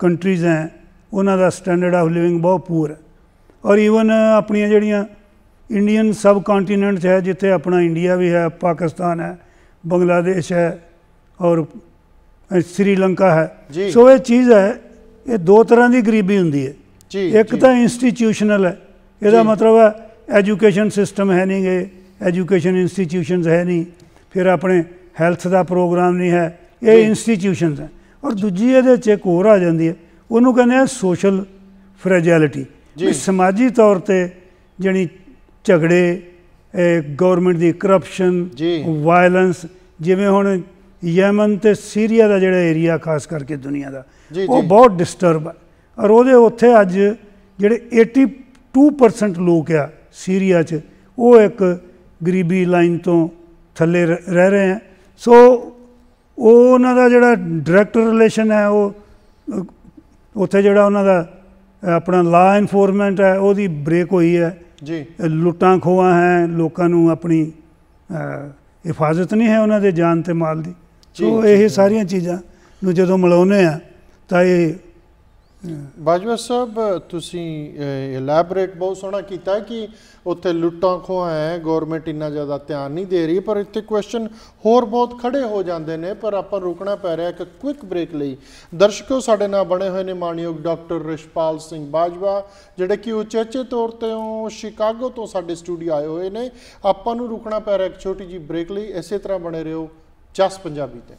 Speaker 2: ਕੰਟਰੀਜ਼ ਹੈ ਉਹਨਾਂ ਦਾ ਸਟੈਂਡਰਡ ਆਫ ਲਿਵਿੰਗ ਬਹੁਤ ਪੂਰ ਹੈ ਔਰ ਈਵਨ ਆਪਣੀਆਂ ਜਿਹੜੀਆਂ ਇੰਡੀਅਨ ਸਬ ਕੰਟੀਨੈਂਟ ਹੈ ਜਿੱਥੇ ਆਪਣਾ ਇੰਡੀਆ ਵੀ ਹੈ ਪਾਕਿਸਤਾਨ ਹੈ ਬੰਗਲਾਦੇਸ਼ ਹੈ ਔਰ ਸ੍ਰੀਲੰਕਾ ਹੈ ਸੋ ਇਹ ਚੀਜ਼ ਹੈ ਇਹ ਦੋ ਤਰ੍ਹਾਂ ਦੀ ਗਰੀਬੀ ਹੁੰਦੀ ਹੈ ਇੱਕ ਤਾਂ ਇੰਸਟੀਟਿਊਸ਼ਨਲ ਹੈ ਇਹਦਾ ਮਤਲਬ ਹੈ ਐਜੂਕੇਸ਼ਨ ਸਿਸਟਮ ਹੈ ਨਹੀਂ ਗੇ ਐਜੂਕੇਸ਼ਨ ਇੰਸਟੀਟਿਊਸ਼ਨਸ ਹੈ ਨਹੀਂ ਫਿਰ ਆਪਣੇ ਹੈਲਥ ਦਾ ਪ੍ਰੋਗਰਾਮ ਨਹੀਂ ਹੈ ਇਹ ਇੰਸਟੀਟਿਊਸ਼ਨਸ ਹੈ ਔਰ ਦੂਜੀ ਇਹਦੇ 'ਚ ਇੱਕ ਹੋਰ ਆ ਜਾਂਦੀ ਹੈ ਉਹਨੂੰ ਕਹਿੰਦੇ ਆ ਸੋਸ਼ਲ ਫ੍ਰੈਜੈਲਿਟੀ ਵੀ ਸਮਾਜੀ ਤੌਰ ਤੇ ਜਿਹੜੀ ਝਗੜੇ ਗਵਰਨਮੈਂਟ ਦੀ ਕਰਪਸ਼ਨ ਵਾਇਲੈਂਸ ਜਿਵੇਂ ਹੁਣ ਯਮਨ ਤੇ ਸੀਰੀਆ ਦਾ ਜਿਹੜਾ ਏਰੀਆ ਖਾਸ ਕਰਕੇ ਦੁਨੀਆ ਦਾ ਉਹ ਬਹੁਤ ਡਿਸਟਰਬ ਹੈ ਔਰ ਉਹਦੇ ਉੱਥੇ ਅੱਜ ਜਿਹੜੇ 82% ਲੋਕ ਆ ਸੀਰੀਆ 'ਚ ਉਹ ਇੱਕ ਗਰੀਬੀ ਲਾਈਨ ਤੋਂ ਥੱਲੇ ਰਹਿ ਰਹੇ ਆ ਸੋ ਉਹ ਉਹਨਾਂ ਦਾ ਜਿਹੜਾ ਡਾਇਰੈਕਟ ਰਿਲੇਸ਼ਨ ਹੈ ਉਹ ਉੱਥੇ ਜਿਹੜਾ ਉਹਨਾਂ ਦਾ ਆਪਣਾ ਲਾ ਇਨਫੋਰਮੈਂਟ ਹੈ ਉਹਦੀ ਬ੍ਰੇਕ ਹੋਈ ਹੈ ਜੀ ਲੁੱਟਾਂ ਖੋਆ ਹੈ ਲੋਕਾਂ ਨੂੰ ਆਪਣੀ ਹਿਫਾਜ਼ਤ ਨਹੀਂ ਹੈ ਉਹਨਾਂ ਦੇ ਜਾਨ ਤੇ ਮਾਲ ਦੀ ਸੋ ਇਹ ਸਾਰੀਆਂ ਚੀਜ਼ਾਂ ਨੂੰ ਜਦੋਂ ਮਿਲਾਉਨੇ ਆ ਤਾਂ ਇਹ
Speaker 1: ਬਾਜਵਾ ਸਾਹਿਬ ਤੁਸੀਂ ਇਲੈਬੋਰੇਟ ਬਹੁਤ ਸੋਹਣਾ ਕੀਤਾ ਕਿ ਉੱਥੇ ਲੁੱਟਾਂ ਖੋਹਾਂ ਹੈ ਗਵਰਨਮੈਂਟ ਇੰਨਾ ਜ਼ਿਆਦਾ ਧਿਆਨ ਨਹੀਂ ਦੇ ਰਹੀ ਪਰ ਇੱਥੇ ਕੁਐਸਚਨ ਹੋਰ ਬਹੁਤ ਖੜੇ ਹੋ ਜਾਂਦੇ ਨੇ ਪਰ ਆਪਾਂ ਰੁਕਣਾ ਪੈ ਰਿਹਾ ਇੱਕ ਕੁਇਕ ਬ੍ਰੇਕ ਲਈ ਦਰਸ਼ਕੋ ਸਾਡੇ ਨਾਲ ਬਣੇ ਹੋਏ ਨੇ ਮਾਨਯੋਗ ਡਾਕਟਰ ਰਿਸ਼ਪਾਲ ਸਿੰਘ ਬਾਜਵਾ ਜਿਹੜੇ ਕਿ ਉੱਚੇ-ਚੇ ਤੌਰ ਤੇ ਉਹ ਸ਼ਿਕਾਗੋ ਤੋਂ ਸਾਡੇ ਸਟੂਡੀਓ ਆਏ ਹੋਏ ਨੇ ਆਪਾਂ ਨੂੰ ਰੁਕਣਾ ਪੈ ਰਿਹਾ ਇੱਕ ਛੋਟੀ ਜੀ ਬ੍ਰੇਕ ਲਈ ਇਸੇ ਤਰ੍ਹਾਂ ਬਣੇ ਰਹੋ ਚਸ ਪੰਜਾਬੀ ਤੇ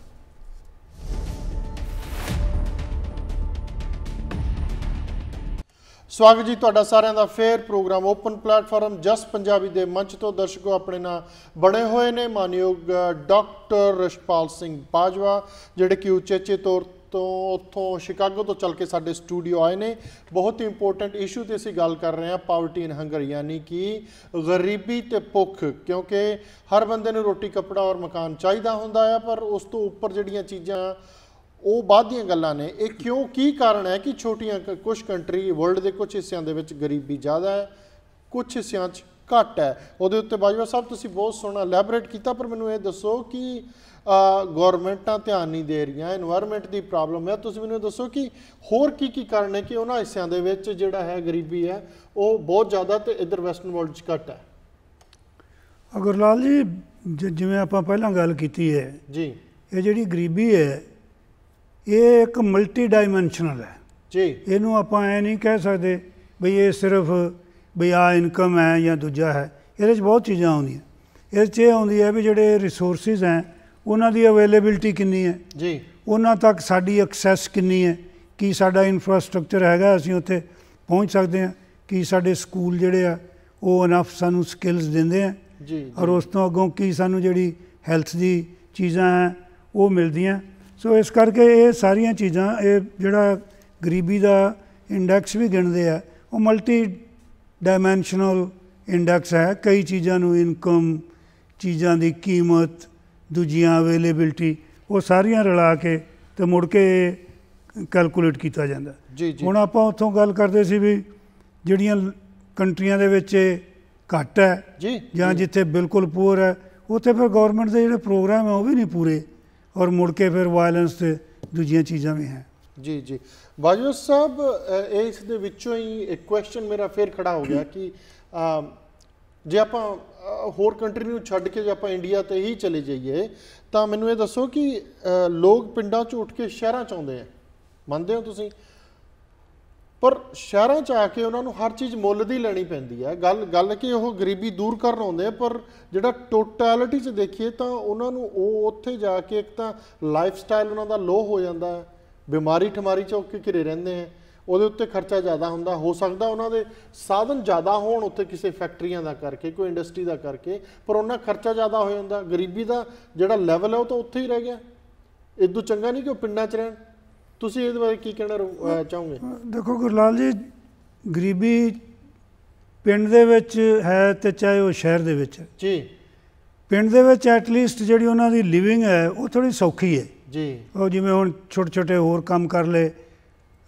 Speaker 1: ਸਵਾਗਤ ਜੀ ਤੁਹਾਡਾ ਸਾਰਿਆਂ ਦਾ ਫੇਰ ਪ੍ਰੋਗਰਾਮ ਓਪਨ ਪਲੇਟਫਾਰਮ ਜਸ ਪੰਜਾਬੀ ਦੇ ਮੰਚ ਤੋਂ ਦਰਸ਼ਕੋ ਆਪਣੇ ਨਾਲ ਬਣੇ ਹੋਏ ਨੇ ਮਾਨਯੋਗ ਡਾਕਟਰ ਰਸ਼ਪਾਲ ਸਿੰਘ ਬਾਜਵਾ ਜਿਹੜੇ ਕਿ ਉਚੇਚੇ ਤੌਰ ਤੋਂ ਉੱਥੋਂ ਸ਼ਿਕਾਗੋ ਤੋਂ ਚੱਲ ਕੇ ਸਾਡੇ ਸਟੂਡੀਓ ਆਏ ਨੇ ਬਹੁਤ ਇੰਪੋਰਟੈਂਟ ਇਸ਼ੂ ਤੇ ਅਸੀਂ ਗੱਲ ਕਰ ਰਹੇ ਹਾਂ ਪਾਵਰਟੀ ਇਨ ਹੰਗਰ ਯਾਨੀ ਕਿ ਗਰੀਬੀ ਤੇ ਭੁੱਖ ਕਿਉਂਕਿ ਹਰ ਬੰਦੇ ਨੂੰ ਰੋਟੀ ਕੱਪੜਾ ਔਰ ਮਕਾਨ ਚਾਹੀਦਾ ਹੁੰਦਾ ਹੈ ਪਰ ਉਸ ਤੋਂ ਉੱਪਰ ਜਿਹੜੀਆਂ ਚੀਜ਼ਾਂ ਉਹ ਬਾਅਦ ਦੀਆਂ ਗੱਲਾਂ ਨੇ ਇਹ ਕਿਉਂ ਕੀ ਕਾਰਨ ਹੈ ਕਿ ਛੋਟੀਆਂ ਕੁਝ ਕੰਟਰੀ ਵਰਲਡ ਦੇ ਕੁਝ ਹਿੱਸਿਆਂ ਦੇ ਵਿੱਚ ਗਰੀਬੀ ਜ਼ਿਆਦਾ ਹੈ ਕੁਝ ਹਿੱਸਿਆਂ 'ਚ ਘੱਟ ਹੈ ਉਹਦੇ ਉੱਤੇ ਬਾਜਵਾ ਸਾਹਿਬ ਤੁਸੀਂ ਬਹੁਤ ਸੋਹਣਾ ਲੈਬੋਰੇਟ ਕੀਤਾ ਪਰ ਮੈਨੂੰ ਇਹ ਦੱਸੋ ਕਿ ਗਵਰਨਮੈਂਟਾਂ ਧਿਆਨ ਨਹੀਂ ਦੇ ਰਹੀਆਂ এনवायरमेंट ਦੀ ਪ੍ਰੋਬਲਮ ਹੈ ਤੁਸੀਂ ਮੈਨੂੰ ਦੱਸੋ ਕਿ ਹੋਰ ਕੀ ਕੀ ਕਾਰਨ ਹੈ ਕਿ ਉਹਨਾਂ ਹਿੱਸਿਆਂ ਦੇ ਵਿੱਚ ਜਿਹੜਾ ਹੈ ਗਰੀਬੀ ਹੈ ਉਹ ਬਹੁਤ ਜ਼ਿਆਦਾ ਤੇ ਇਧਰ ਵੈਸਟਰਨ ਵਰਲਡ 'ਚ ਘੱਟ ਹੈ
Speaker 2: ਅਗਰਲਾਲ ਜੀ ਜਿਵੇਂ ਆਪਾਂ ਪਹਿਲਾਂ ਗੱਲ ਕੀਤੀ ਹੈ ਜੀ ਇਹ ਜਿਹੜੀ ਗਰੀਬੀ ਹੈ ਇਹ ਇੱਕ ਮਲਟੀ ਡਾਈਮੈਂਸ਼ਨਲ ਹੈ ਜੀ ਇਹਨੂੰ ਆਪਾਂ ਐ ਨਹੀਂ ਕਹਿ ਸਕਦੇ ਵੀ ਇਹ ਸਿਰਫ ਬਈ ਆ ਇਨਕਮ ਹੈ ਜਾਂ ਦੂਜਾ ਹੈ ਇਹਦੇ ਵਿੱਚ ਬਹੁਤ ਚੀਜ਼ਾਂ ਆਉਂਦੀਆਂ ਇਹਦੇ 'ਚ ਇਹ ਆਉਂਦੀ ਹੈ ਵੀ ਜਿਹੜੇ ਰਿਸੋਰਸਿਸ ਹੈ ਉਹਨਾਂ ਦੀ ਅਵੇਲੇਬਿਲਟੀ ਕਿੰਨੀ ਹੈ ਜੀ ਉਹਨਾਂ ਤੱਕ ਸਾਡੀ ਐਕਸੈਸ ਕਿੰਨੀ ਹੈ ਕੀ ਸਾਡਾ ਇਨਫਰਾਸਟ੍ਰਕਚਰ ਹੈਗਾ ਅਸੀਂ ਉੱਥੇ ਪਹੁੰਚ ਸਕਦੇ ਹਾਂ ਕੀ ਸਾਡੇ ਸਕੂਲ ਜਿਹੜੇ ਆ ਉਹ ਇਨਫ ਸਾਨੂੰ ਸਕਿੱਲਸ ਦਿੰਦੇ ਆ ਜੀ ਔਰ ਉਸ ਤੋਂ ਅੱਗੋਂ ਕੀ ਸਾਨੂੰ ਜਿਹੜੀ ਹੈਲਥ ਦੀ ਚੀਜ਼ਾਂ ਆ ਉਹ ਮਿਲਦੀਆਂ ਸੋ ਇਸ ਕਰਕੇ ਇਹ ਸਾਰੀਆਂ ਚੀਜ਼ਾਂ ਇਹ ਜਿਹੜਾ ਗਰੀਬੀ ਦਾ ਇੰਡੈਕਸ ਵੀ ਗਿਣਦੇ ਆ ਉਹ ਮਲਟੀ ਡਾਈਮੈਂਸ਼ਨਲ ਇੰਡੈਕਸ ਹੈ ਕਈ ਚੀਜ਼ਾਂ ਨੂੰ ਇਨਕਮ ਚੀਜ਼ਾਂ ਦੀ ਕੀਮਤ ਦੂਜੀਆਂ ਅਵੇਲੇਬਿਲਟੀ ਉਹ ਸਾਰੀਆਂ ਰਲਾ ਕੇ ਤੇ ਮੁੜ ਕੇ ਕੈਲਕੂਲੇਟ ਕੀਤਾ ਜਾਂਦਾ ਜੀ ਜੀ ਹੁਣ ਆਪਾਂ ਉੱਥੋਂ ਗੱਲ ਕਰਦੇ ਸੀ ਵੀ ਜਿਹੜੀਆਂ ਕੰਟਰੀਆਂ ਦੇ ਵਿੱਚ ਘੱਟ ਹੈ ਜੀ ਜਾਂ ਜਿੱਥੇ ਬਿਲਕੁਲ ਪੂਰ ਹੈ ਉੱਥੇ ਫਿਰ ਗਵਰਨਮੈਂਟ ਦੇ ਜਿਹੜੇ ਪ੍ਰੋਗਰਾਮ ਹੈ ਉਹ ਵੀ ਨਹੀਂ ਪੂਰੇ ਔਰ ਮੁੜ ਕੇ ਫਿਰ ਵਾਇਲੈਂਸ ਤੇ ਦੂਜੀਆਂ ਚੀਜ਼ਾਂ ਵੀ ਹੈ
Speaker 1: ਜੀ ਜੀ ਬਾਜੂ ਸਾਹਿਬ ਇਸ ਦੇ ਵਿੱਚੋਂ ਹੀ ਇੱਕ ਕੁਐਸਚਨ ਮੇਰਾ ਫੇਰ ਖੜਾ ਹੋ ਗਿਆ ਕਿ ਜੇ ਆਪਾਂ ਹੋਰ ਕੰਟਰੀ ਨੂੰ ਛੱਡ ਕੇ ਜੇ ਆਪਾਂ ਇੰਡੀਆ ਤੇ ਹੀ ਚਲੇ ਜਾਈਏ ਤਾਂ ਮੈਨੂੰ ਇਹ ਦੱਸੋ ਕਿ ਲੋਕ ਪਿੰਡਾਂ 'ਚ ਉੱਠ ਕੇ ਸ਼ਹਿਰਾਂ 'ਚ ਆਉਂਦੇ ਆ ਮੰਨਦੇ ਹੋ ਤੁਸੀਂ ਪਰ ਸ਼ਹਿਰਾਂ 'ਚ ਆ ਕੇ ਉਹਨਾਂ ਨੂੰ ਹਰ ਚੀਜ਼ ਮੁੱਲ ਦੀ ਲੈਣੀ ਪੈਂਦੀ ਹੈ ਗੱਲ ਗੱਲ ਕਿ ਉਹ ਗਰੀਬੀ ਦੂਰ ਕਰਨ ਆਉਂਦੇ ਪਰ ਜਿਹੜਾ ਟੋਟੈਲਿਟੀ 'ਚ ਦੇਖੀਏ ਤਾਂ ਉਹਨਾਂ ਨੂੰ ਉਹ ਉੱਥੇ ਜਾ ਕੇ ਇੱਕ ਤਾਂ ਲਾਈਫ ਸਟਾਈਲ ਉਹਨਾਂ ਦਾ ਲੋ ਹੋ ਜਾਂਦਾ ਹੈ ਬਿਮਾਰੀ ਠਮਾਰੀ 'ਚ ਉੱਕੇ ਘਿਰੇ ਰਹਿੰਦੇ ਆ ਉਹਦੇ ਉੱਤੇ ਖਰਚਾ ਜ਼ਿਆਦਾ ਹੁੰਦਾ ਹੋ ਸਕਦਾ ਉਹਨਾਂ ਦੇ ਸਾਧਨ ਜ਼ਿਆਦਾ ਹੋਣ ਉੱਥੇ ਕਿਸੇ ਫੈਕਟਰੀਆਂ ਦਾ ਕਰਕੇ ਕੋਈ ਇੰਡਸਟਰੀ ਦਾ ਕਰਕੇ ਪਰ ਉਹਨਾਂ ਖਰਚਾ ਜ਼ਿਆਦਾ ਹੋ ਜਾਂਦਾ ਗਰੀਬੀ ਦਾ ਜਿਹੜਾ ਲੈਵਲ ਹੈ ਉਹ ਤਾਂ ਉੱਥੇ ਹੀ ਰਹਿ ਗਿਆ ਇਦੋਂ ਚੰਗਾ ਨਹੀਂ ਕਿ ਉਹ ਪਿੰਡਾਂ 'ਚ ਰਹਿਣ ਤੁਸੀਂ ਇਹਦੇ ਬਾਰੇ ਕੀ ਕਹਿਣਾ ਚਾਹੋਗੇ ਦੇਖੋ
Speaker 2: ਗੁਰਲਾਲ ਜੀ ਗਰੀਬੀ ਪਿੰਡ ਦੇ ਵਿੱਚ ਹੈ ਤੇ ਚਾਹੇ ਉਹ ਸ਼ਹਿਰ ਦੇ ਵਿੱਚ ਜੀ ਪਿੰਡ ਦੇ ਵਿੱਚ ਐਟ ਲੀਸਟ ਜਿਹੜੀ ਉਹਨਾਂ ਦੀ ਲਿਵਿੰਗ ਹੈ ਉਹ ਥੋੜੀ ਸੌਖੀ ਹੈ ਜੀ ਉਹ ਜਿਵੇਂ ਹੁਣ ਛੋਟੇ ਛੋਟੇ ਹੋਰ ਕੰਮ ਕਰ ਲੇ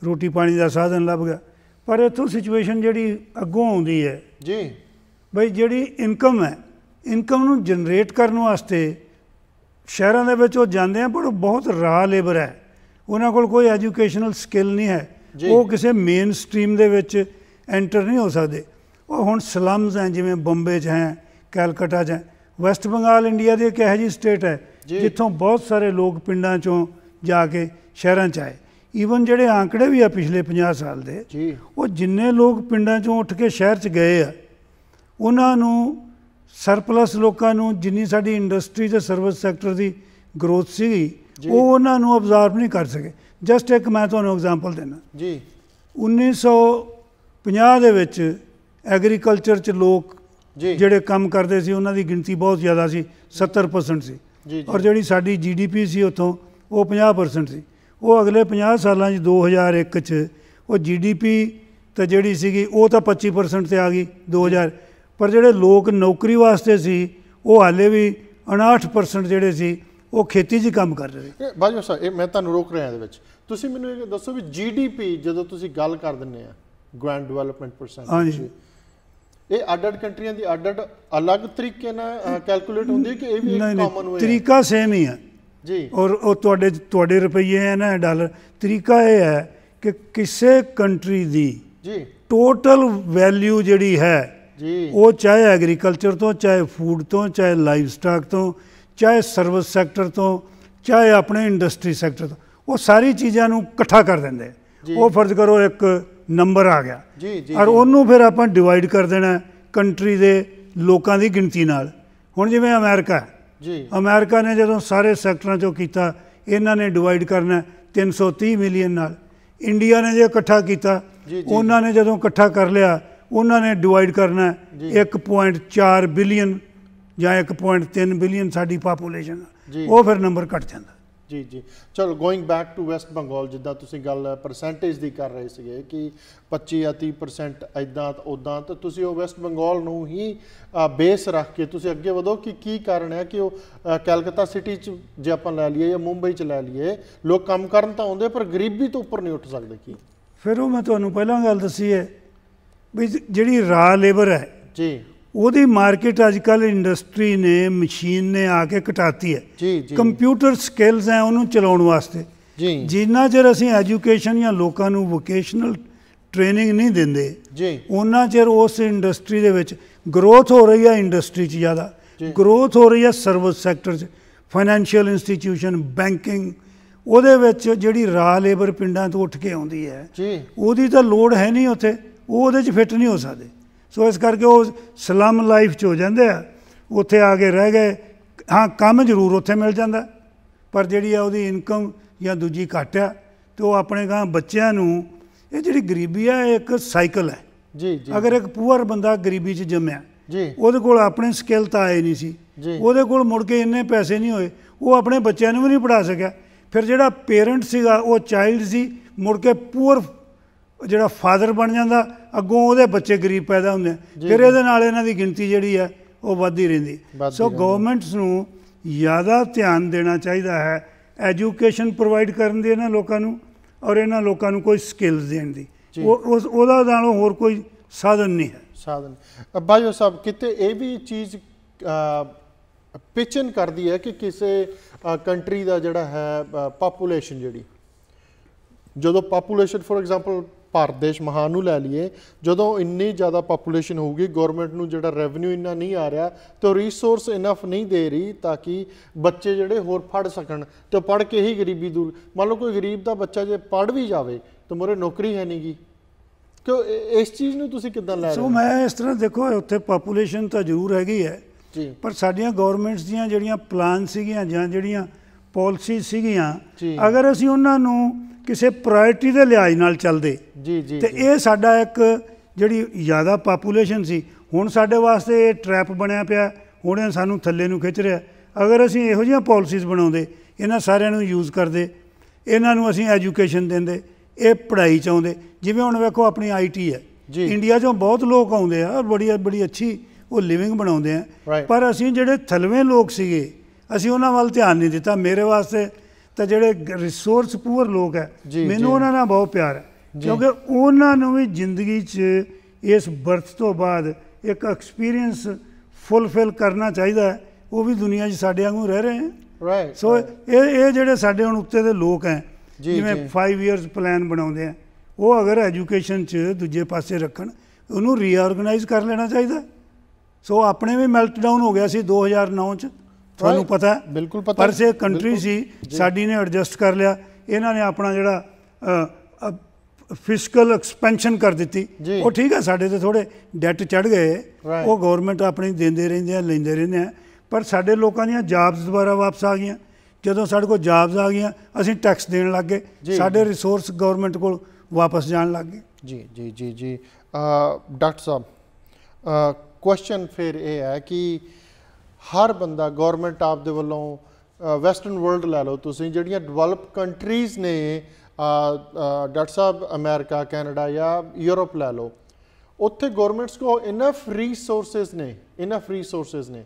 Speaker 2: ਰੋਟੀ ਪਾਣੀ ਦਾ ਸਾਧਨ ਲੱਭ ਗਿਆ ਪਰ ਇਥੋਂ ਸਿਚੁਏਸ਼ਨ ਜਿਹੜੀ ਅੱਗੋਂ ਆਉਂਦੀ ਹੈ ਜੀ ਬਈ ਜਿਹੜੀ ਇਨਕਮ ਹੈ ਇਨਕਮ ਨੂੰ ਜਨਰੇਟ ਕਰਨ ਵਾਸਤੇ ਸ਼ਹਿਰਾਂ ਦੇ ਵਿੱਚ ਉਹ ਜਾਂਦੇ ਆ ਪਰ ਉਹ ਬਹੁਤ ਰਾ ਲੇਬਰ ਹੈ ਉਹਨਾਂ ਕੋਲ ਕੋਈ ਐਜੂਕੇਸ਼ਨਲ ਸਕਿੱਲ ਨਹੀਂ ਹੈ ਉਹ ਕਿਸੇ ਮੇਨ ਸਟ੍ਰੀਮ ਦੇ ਵਿੱਚ ਐਂਟਰ ਨਹੀਂ ਹੋ ਸਕਦੇ ਉਹ ਹੁਣ ਸਲਮਸ ਹੈ ਜਿਵੇਂ ਬੰਬੇ 'ਚ ਹੈ ਕੈਲਕਟਾ 'ਚ ਹੈ ਵੈਸਟ ਬੰਗਾਲ ਇੰਡੀਆ ਦੀ ਇੱਕ ਇਹੋ ਜੀ ਸਟੇਟ ਹੈ ਜਿੱਥੋਂ ਬਹੁਤ ਸਾਰੇ ਲੋਕ ਪਿੰਡਾਂ 'ਚੋਂ ਜਾ ਕੇ ਸ਼ਹਿਰਾਂ 'ਚ ਆਏ ਈਵਨ ਜਿਹੜੇ ਆંકੜੇ ਵੀ ਆ ਪਿਛਲੇ 50 ਸਾਲ ਦੇ ਉਹ ਜਿੰਨੇ ਲੋਕ ਪਿੰਡਾਂ 'ਚੋਂ ਉੱਠ ਕੇ ਸ਼ਹਿਰ 'ਚ ਗਏ ਆ ਉਹਨਾਂ ਨੂੰ ਸਰਪਲਸ ਲੋਕਾਂ ਨੂੰ ਜਿੰਨੀ ਸਾਡੀ ਇੰਡਸਟਰੀ ਤੇ ਸਰਵਿਸ ਸੈਕਟਰ ਦੀ ਗਰੋਥ ਸੀਗੀ ਉਹ ਉਹਨਾਂ ਨੂੰ ਅਬਜ਼ਰਵ ਨਹੀਂ ਕਰ ਸਕੇ ਜਸਟ ਇੱਕ ਮੈਂ ਤੁਹਾਨੂੰ ਐਗਜ਼ਾਮਪਲ ਦੇਣਾ ਜੀ 1950 ਦੇ ਵਿੱਚ ਐਗਰੀਕਲਚਰ 'ਚ ਲੋਕ ਜਿਹੜੇ ਕੰਮ ਕਰਦੇ ਸੀ ਉਹਨਾਂ ਦੀ ਗਿਣਤੀ ਬਹੁਤ ਜ਼ਿਆਦਾ ਸੀ 70% ਸੀ ਔਰ ਜਿਹੜੀ ਸਾਡੀ ਜੀਡੀਪੀ ਸੀ ਉਥੋਂ ਉਹ 50% ਸੀ ਉਹ ਅਗਲੇ 50 ਸਾਲਾਂ 'ਚ 2001 'ਚ ਉਹ ਜੀਡੀਪੀ ਤਾਂ ਜਿਹੜੀ ਸੀਗੀ ਉਹ ਤਾਂ 25% ਤੇ ਆ ਗਈ 2000 ਪਰ ਜਿਹੜੇ ਲੋਕ ਨੌਕਰੀ ਵਾਸਤੇ ਸੀ ਉਹ ਹਾਲੇ ਵੀ 59% ਜਿਹੜੇ ਸੀ ਉਹ ਖੇਤੀ 'ਚ ਕੰਮ ਕਰ
Speaker 1: ਰਹੇ ਬਾਜੀ ਸਰ ਇਹ ਮੈਂ ਤੁਹਾਨੂੰ ਰੋਕ ਰਿਹਾ ਇਹਦੇ ਵਿੱਚ ਤੁਸੀਂ ਮੈਨੂੰ ਇਹ ਦੱਸੋ ਵੀ ਜੀਡੀਪੀ ਜਦੋਂ ਤੁਸੀਂ ਗੱਲ ਕਰ ਦਿੰਦੇ ਆ ਗ੍ਰੈਂਡ ਡਿਵੈਲਪਮੈਂਟ ਪਰਸੈਂਟ ਹਾਂਜੀ ਇਹ ਅਡਡ ਕੰਟਰੀਆਂ ਦੀ ਅਡਡ ਅਲੱਗ ਤਰੀਕੇ ਨਾਲ ਕੈਲਕੂਲੇਟ ਹੁੰਦੀ ਹੈ ਕਿ ਇਹ ਵੀ ਇੱਕ ਕਾਮਨ ਵੇ ਤਰੀਕਾ ਸੇਮ ਹੀ ਹੈ ਜੀ ਔਰ
Speaker 2: ਉਹ ਤੁਹਾਡੇ ਤੁਹਾਡੇ ਰੁਪਈਏ ਹੈ ਨਾ ਡਾਲਰ ਤਰੀਕਾ ਇਹ ਹੈ ਕਿ ਕਿਸੇ ਕੰਟਰੀ ਦੀ ਜੀ ਟੋਟਲ ਵੈਲਿਊ ਜਿਹੜੀ ਹੈ ਜੀ ਉਹ ਚਾਹੇ ਐਗਰੀਕਲਚਰ ਤੋਂ ਚਾਹੇ ਫੂਡ ਤੋਂ ਚਾਹੇ ਲਾਈਵ ਸਟਾਕ ਤੋਂ ਚਾਹੇ ਸਰਵਿਸ ਸੈਕਟਰ ਤੋਂ ਚਾਹੇ ਆਪਣੇ ਇੰਡਸਟਰੀ ਸੈਕਟਰ ਤੋਂ ਉਹ ਸਾਰੀ ਚੀਜ਼ਾਂ ਨੂੰ ਇਕੱਠਾ ਕਰ ਦਿੰਦੇ ਉਹ ਫਰਜ਼ ਕਰੋ ਇੱਕ ਨੰਬਰ ਆ ਗਿਆ
Speaker 3: ਜੀ ਜੀ ਔਰ ਉਹਨੂੰ
Speaker 2: ਫਿਰ ਆਪਾਂ ਡਿਵਾਈਡ ਕਰ ਦੇਣਾ ਕੰਟਰੀ ਦੇ ਲੋਕਾਂ ਦੀ ਗਿਣਤੀ ਨਾਲ ਹੁਣ ਜਿਵੇਂ ਅਮਰੀਕਾ ਜੀ ਅਮਰੀਕਾ ਨੇ ਜਦੋਂ ਸਾਰੇ ਸੈਕਟਰਾਂ ਚੋਂ ਕੀਤਾ ਇਹਨਾਂ ਨੇ ਡਿਵਾਈਡ ਕਰਨਾ 330 ਮਿਲੀਅਨ ਨਾਲ ਇੰਡੀਆ ਨੇ ਜੇ ਇਕੱਠਾ ਕੀਤਾ ਉਹਨਾਂ ਨੇ ਜਦੋਂ ਇਕੱਠਾ ਕਰ ਲਿਆ ਉਹਨਾਂ ਨੇ ਡਿਵਾਈਡ ਕਰਨਾ 1.4 ਬਿਲੀਅਨ ਜਾਂ 1.3 ਬਿਲੀਅਨ ਸਾਡੀ ਪਾਪੂਲੇਸ਼ਨ ਉਹ ਫਿਰ ਨੰਬਰ ਘਟ ਜਾਂਦਾ
Speaker 1: ਜੀ ਜੀ ਚਲੋ going back to West Bengal ਜਿੱਦਾਂ ਤੁਸੀਂ ਗੱਲ ਪਰਸੈਂਟੇਜ ਦੀ ਕਰ ਰਹੇ ਸੀਗੇ ਕਿ 25 ਜਾਂ 30% ਐਦਾਂ ਉਦਾਂ ਤਾਂ ਤੁਸੀਂ ਉਹ ਵੈਸਟ ਬੰਗਾਲ ਨੂੰ ਹੀ ਬੇਸ ਰੱਖ ਕੇ ਤੁਸੀਂ ਅੱਗੇ ਵਧੋ ਕਿ ਕੀ ਕਾਰਨ ਹੈ ਕਿ ਉਹ ਕਲਕੱਤਾ ਸਿਟੀ ਚ ਜੇ ਆਪਾਂ ਲੈ ਲਈਏ ਜਾਂ ਮੁੰਬਈ ਚ ਲੈ ਲਈਏ ਲੋਕ ਕੰਮ ਕਰਨ ਤਾਂ ਆਉਂਦੇ ਪਰ ਗਰੀਬੀ ਤੋਂ ਉੱਪਰ ਨਹੀਂ ਉੱਠ ਸਕਦੇ ਕੀ ਫਿਰ ਉਹ ਮੈਂ ਤੁਹਾਨੂੰ
Speaker 2: ਪਹਿਲਾਂ ਗੱਲ ਦੱਸੀ
Speaker 1: ਹੈ ਵੀ ਜਿਹੜੀ ਰਾ ਲੇਬਰ ਹੈ ਜੀ ਉਹਦੀ ਮਾਰਕੀਟ
Speaker 2: ਅੱਜ ਕੱਲ ਇੰਡਸਟਰੀ ਨੇ ਮਸ਼ੀਨ ਨੇ ਆ ਕੇ ਘਟਾਤੀ ਹੈ ਜੀ ਜੀ ਕੰਪਿਊਟਰ ਸਕਿੱਲਸ ਹੈ ਉਹਨੂੰ ਚਲਾਉਣ ਵਾਸਤੇ ਜੀ ਜਿੰਨਾ ਚਿਰ ਅਸੀਂ ਐਜੂਕੇਸ਼ਨ ਜਾਂ ਲੋਕਾਂ ਨੂੰ ਵੋਕੇਸ਼ਨਲ ਟ੍ਰੇਨਿੰਗ ਨਹੀਂ ਦਿੰਦੇ ਜੀ ਉਹਨਾਂ ਚਿਰ ਉਸ ਇੰਡਸਟਰੀ ਦੇ ਵਿੱਚ ਗਰੋਥ ਹੋ ਰਹੀ ਹੈ ਇੰਡਸਟਰੀ 'ਚ ਜ਼ਿਆਦਾ ਗਰੋਥ ਹੋ ਰਹੀ ਹੈ ਸਰਵਿਸ ਸੈਕਟਰ 'ਚ ਫਾਈਨੈਂਸ਼ੀਅਲ ਇੰਸਟੀਟਿਊਸ਼ਨ ਬੈਂਕਿੰਗ ਉਹਦੇ ਵਿੱਚ ਜਿਹੜੀ ਰਾ ਲੇਬਰ ਪਿੰਡਾਂ ਤੋਂ ਉੱਠ ਕੇ ਆਉਂਦੀ ਹੈ ਉਹਦੀ ਤਾਂ ਲੋੜ ਹੈ ਨਹੀਂ ਉੱਥੇ ਉਹ ਉਹਦੇ 'ਚ ਫਿੱਟ ਨਹੀਂ ਹੋ ਸਕਦੇ ਸੋ ਇਸ ਕਰਕੇ ਉਹ ਸਲਮ ਲਾਈਫ 'ਚ ਹੋ ਜਾਂਦੇ ਆ ਉੱਥੇ ਆ ਕੇ ਰਹਿ ਗਏ ਹਾਂ ਕੰਮ ਜ਼ਰੂਰ ਉੱਥੇ ਮਿਲ ਜਾਂਦਾ ਪਰ ਜਿਹੜੀ ਆ ਉਹਦੀ ਇਨਕਮ ਜਾਂ ਦੂਜੀ ਘਟ ਆ ਤੇ ਉਹ ਆਪਣੇ ਗਾਂ ਬੱਚਿਆਂ ਨੂੰ ਇਹ ਜਿਹੜੀ ਗਰੀਬੀ ਆ ਇੱਕ ਸਾਈਕਲ ਹੈ
Speaker 3: ਜੀ ਜੀ ਅਗਰ ਇੱਕ
Speaker 2: ਪੂਰ ਬੰਦਾ ਗਰੀਬੀ 'ਚ ਜੰਮਿਆ ਜੀ ਉਹਦੇ ਕੋਲ ਆਪਣੇ ਸਕਿੱਲ ਤਾਂ ਆਏ ਨਹੀਂ ਸੀ ਉਹਦੇ ਕੋਲ ਮੁੜ ਕੇ ਇੰਨੇ ਪੈਸੇ ਨਹੀਂ ਹੋਏ ਉਹ ਆਪਣੇ ਬੱਚਿਆਂ ਨੂੰ ਵੀ ਨਹੀਂ ਪੜਾ ਸਕਿਆ ਫਿਰ ਜਿਹੜਾ ਪੇਰੈਂਟ ਸੀਗਾ ਉਹ ਚਾਈਲਡ ਸੀ ਮੁੜ ਕੇ ਪੂਰ ਜਿਹੜਾ ਫਾਦਰ ਬਣ ਜਾਂਦਾ ਅੱਗੋਂ ਉਹਦੇ ਬੱਚੇ ਗਰੀਬ ਪੈਦਾ ਹੁੰਦੇ ਫਿਰ ਇਹਦੇ ਨਾਲ ਇਹਨਾਂ ਦੀ ਗਿਣਤੀ ਜਿਹੜੀ ਹੈ ਉਹ ਵੱਧਦੀ ਰਹਿੰਦੀ ਸੋ ਗਵਰਨਮੈਂਟਸ ਨੂੰ ਜ਼ਿਆਦਾ ਧਿਆਨ ਦੇਣਾ ਚਾਹੀਦਾ ਹੈ ਐਜੂਕੇਸ਼ਨ ਪ੍ਰੋਵਾਈਡ ਕਰਨ ਦੀ ਇਹਨਾਂ ਲੋਕਾਂ ਨੂੰ ਔਰ ਇਹਨਾਂ ਲੋਕਾਂ ਨੂੰ ਕੋਈ ਸਕਿੱਲਸ ਦੇਣ ਦੀ ਉਹ
Speaker 1: ਉਹਦਾ ਨਾਲੋਂ ਹੋਰ ਕੋਈ ਸਾਧਨ ਨਹੀਂ ਹੈ ਸਾਧਨ ਬਾਜੋ ਸਾਹਿਬ ਕਿਤੇ ਇਹ ਵੀ ਚੀਜ਼ ਪਿਚਨ ਕਰਦੀ ਹੈ ਕਿ ਕਿਸੇ ਕੰਟਰੀ ਦਾ ਜਿਹੜਾ ਹੈ ਪਾਪੂਲੇਸ਼ਨ ਜਿਹੜੀ ਜਦੋਂ ਪਾਪੂਲੇਸ਼ਨ ਫੋਰ ਐਗਜ਼ਾਮਪਲ ਭਾਰਤ ਦੇਸ਼ ਮਹਾਨ ਨੂੰ ਲੈ ਲਈਏ ਜਦੋਂ ਇੰਨੀ ਜ਼ਿਆਦਾ ਪਾਪੂਲੇਸ਼ਨ ਹੋਊਗੀ ਗਵਰਨਮੈਂਟ ਨੂੰ ਜਿਹੜਾ ਰੈਵਨਿਊ ਇੰਨਾ ਨਹੀਂ ਆ ਰਿਹਾ ਤੇ ਰਿਸੋਰਸ ਇਨਫ ਨਹੀਂ ਦੇ ਰਹੀ ਤਾਂ ਕਿ ਬੱਚੇ ਜਿਹੜੇ ਹੋਰ ਪੜ ਸਕਣ ਤੇ ਪੜ ਕੇ ਹੀ ਗਰੀਬੀ ਦੂਰ ਮੰਨ ਲਓ ਕੋਈ ਗਰੀਬ ਦਾ ਬੱਚਾ ਜੇ ਪੜ ਵੀ ਜਾਵੇ ਤਾਂ ਮੋਰੇ ਨੌਕਰੀ ਹੈ ਨਹੀਂਗੀ ਕਿਉਂ ਇਸ ਚੀਜ਼ ਨੂੰ ਤੁਸੀਂ ਕਿੱਦਾਂ ਲੈ ਰਹੇ ਹੋ ਸੋ ਮੈਂ
Speaker 2: ਇਸ ਤਰ੍ਹਾਂ ਦੇਖੋ ਉੱਥੇ ਪਾਪੂਲੇਸ਼ਨ ਤਾਂ ਜ਼ਰੂਰ ਹੈਗੀ ਹੈ ਜੀ ਪਰ ਸਾਡੀਆਂ ਗਵਰਨਮੈਂਟਸ ਦੀਆਂ ਜਿਹੜੀਆਂ ਪਲਾਨ ਸੀਗੀਆਂ ਜਾਂ ਜਿਹੜੀਆਂ ਪਾਲਿਸੀ ਸੀਗੀਆਂ ਅਗਰ ਅਸੀਂ ਉਹਨਾਂ ਨੂੰ ਕਿਸੇ ਪ੍ਰਾਇੋਰਟੀ ਦੇ ਲਿਹਾਜ਼ ਨਾਲ ਚੱਲਦੇ ਜੀ ਜੀ ਤੇ ਇਹ ਸਾਡਾ ਇੱਕ ਜਿਹੜੀ ਜ਼ਿਆਦਾ ਪਾਪੂਲੇਸ਼ਨ ਸੀ ਹੁਣ ਸਾਡੇ ਵਾਸਤੇ ਇਹ ਟ੍ਰੈਪ ਬਣਿਆ ਪਿਆ ਹੁਣ ਇਹ ਸਾਨੂੰ ਥੱਲੇ ਨੂੰ ਖਿੱਚ ਰਿਹਾ ਅਗਰ ਅਸੀਂ ਇਹੋ ਜਿਹੀਆਂ ਪਾਲਿਸੀਜ਼ ਬਣਾਉਂਦੇ ਇਹਨਾਂ ਸਾਰਿਆਂ ਨੂੰ ਯੂਜ਼ ਕਰਦੇ ਇਹਨਾਂ ਨੂੰ ਅਸੀਂ ਐਜੂਕੇਸ਼ਨ ਦਿੰਦੇ ਇਹ ਪੜ੍ਹਾਈ ਚਾਹੁੰਦੇ ਜਿਵੇਂ ਹੁਣ ਵੇਖੋ ਆਪਣੀ ਆਈਟੀ ਹੈ ਇੰਡੀਆ 'ਚੋਂ ਬਹੁਤ ਲੋਕ ਆਉਂਦੇ ਆ ਔਰ ਬੜੀ ਬੜੀ ਅੱਛੀ ਉਹ ਲਿਵਿੰਗ ਬਣਾਉਂਦੇ ਆ ਪਰ ਅਸੀਂ ਜਿਹੜੇ ਥਲਵੇਂ ਲੋਕ ਸੀਗੇ ਅਸੀਂ ਉਹਨਾਂ ਵੱਲ ਧਿਆਨ ਨਹੀਂ ਦਿੱਤਾ ਮੇਰੇ ਵਾਸਤੇ ਤਾਂ ਜਿਹੜੇ ਰਿਸੋਰਸ ਪੂਰ ਲੋਕ ਹੈ ਮੈਨੂੰ ਉਹਨਾਂ ਨਾਲ ਬਹੁਤ ਪਿਆਰ ਹੈ ਕਿਉਂਕਿ ਉਹਨਾਂ ਨੂੰ ਵੀ ਜ਼ਿੰਦਗੀ 'ਚ ਇਸ ਬਰਥ ਤੋਂ ਬਾਅਦ ਇੱਕ ਐਕਸਪੀਰੀਅੰਸ ਫੁੱਲਫਿਲ ਕਰਨਾ ਚਾਹੀਦਾ ਹੈ ਉਹ ਵੀ ਦੁਨੀਆ 'ਚ ਸਾਡੇ ਵਾਂਗੂ ਰਹਿ ਰਹੇ ਹਨ ਰਾਈਟ ਸੋ ਇਹ ਇਹ ਜਿਹੜੇ ਸਾਡੇ ਹੁਣ ਉੱਤੇ ਦੇ ਲੋਕ ਹੈ ਜਿਵੇਂ 5 ਇਅਰਸ ਪਲਾਨ ਬਣਾਉਂਦੇ ਆ ਉਹ ਅਗਰ ਐਜੂਕੇਸ਼ਨ 'ਚ ਦੂਜੇ ਪਾਸੇ ਰੱਖਣ ਉਹਨੂੰ ਰੀਆਰਗੇਨਾਈਜ਼ ਕਰ ਲੈਣਾ ਚਾਹੀਦਾ ਸੋ ਆਪਣੇ ਵੀ ਮੈਲਟਡਾਊਨ ਹੋ ਗਿਆ ਸੀ 2009 'ਚ ਤੁਹਾਨੂੰ ਪਤਾ ਬਿਲਕੁਲ ਪਤਾ ਪਰ ਸੇ ਕੰਟਰੀ ਸੀ ਸਾਡੀ ਨੇ ਐਡਜਸਟ ਕਰ ਲਿਆ ਇਹਨਾਂ ਨੇ ਆਪਣਾ ਜਿਹੜਾ ਫਿਸਕਲ ਐਕਸਪੈਂਸ਼ਨ ਕਰ ਦਿੱਤੀ ਉਹ ਠੀਕ ਹੈ ਸਾਡੇ ਤੇ ਥੋੜੇ ਡੈਟ ਚੜ ਗਏ ਉਹ ਗਵਰਨਮੈਂਟ ਆਪਣੀ ਦਿੰਦੇ ਰਹਿੰਦੇ ਆ ਲੈਂਦੇ ਰਹਿੰਦੇ ਆ ਪਰ ਸਾਡੇ ਲੋਕਾਂ ਦੀਆਂ ਜਾਬਸ ਦੁਬਾਰਾ ਵਾਪਸ ਆ ਗਈਆਂ ਜਦੋਂ ਸਾਡੇ ਕੋਲ ਜਾਬਸ
Speaker 1: ਆ ਗਈਆਂ ਅਸੀਂ ਟੈਕਸ ਦੇਣ ਲੱਗ ਗਏ ਸਾਡੇ ਰਿਸੋਰਸ
Speaker 2: ਗਵਰਨਮੈਂਟ ਕੋਲ ਵਾਪਸ ਜਾਣ ਲੱਗ ਗਏ
Speaker 1: ਜੀ ਜੀ ਜੀ ਜੀ ਡਾਕਟਰ ਸਾਹਿਬ ਕੁਐਸਚਨ ਫਿਰ ਇਹ ਹੈ ਕਿ ਹਰ ਬੰਦਾ ਗਵਰਨਮੈਂਟ ਆਪ ਦੇ ਵੱਲੋਂ ਵੈਸਟਰਨ ਵਰਲਡ ਲੈ ਲਓ ਤੁਸੀਂ ਜਿਹੜੀਆਂ ਡਿਵੈਲਪ ਕੰਟਰੀਜ਼ ਨੇ ਡਾਕਟਰ ਸਾਹਿਬ ਅਮਰੀਕਾ ਕੈਨੇਡਾ ਜਾਂ ਯੂਰਪ ਲੈ ਲਓ ਉੱਥੇ ਗਵਰਨਮੈਂਟਸ ਕੋ ਇਨਫ ਰਿਸੋਰਸਸ ਨੇ ਇਨਫ ਰਿਸੋਰਸਸ ਨੇ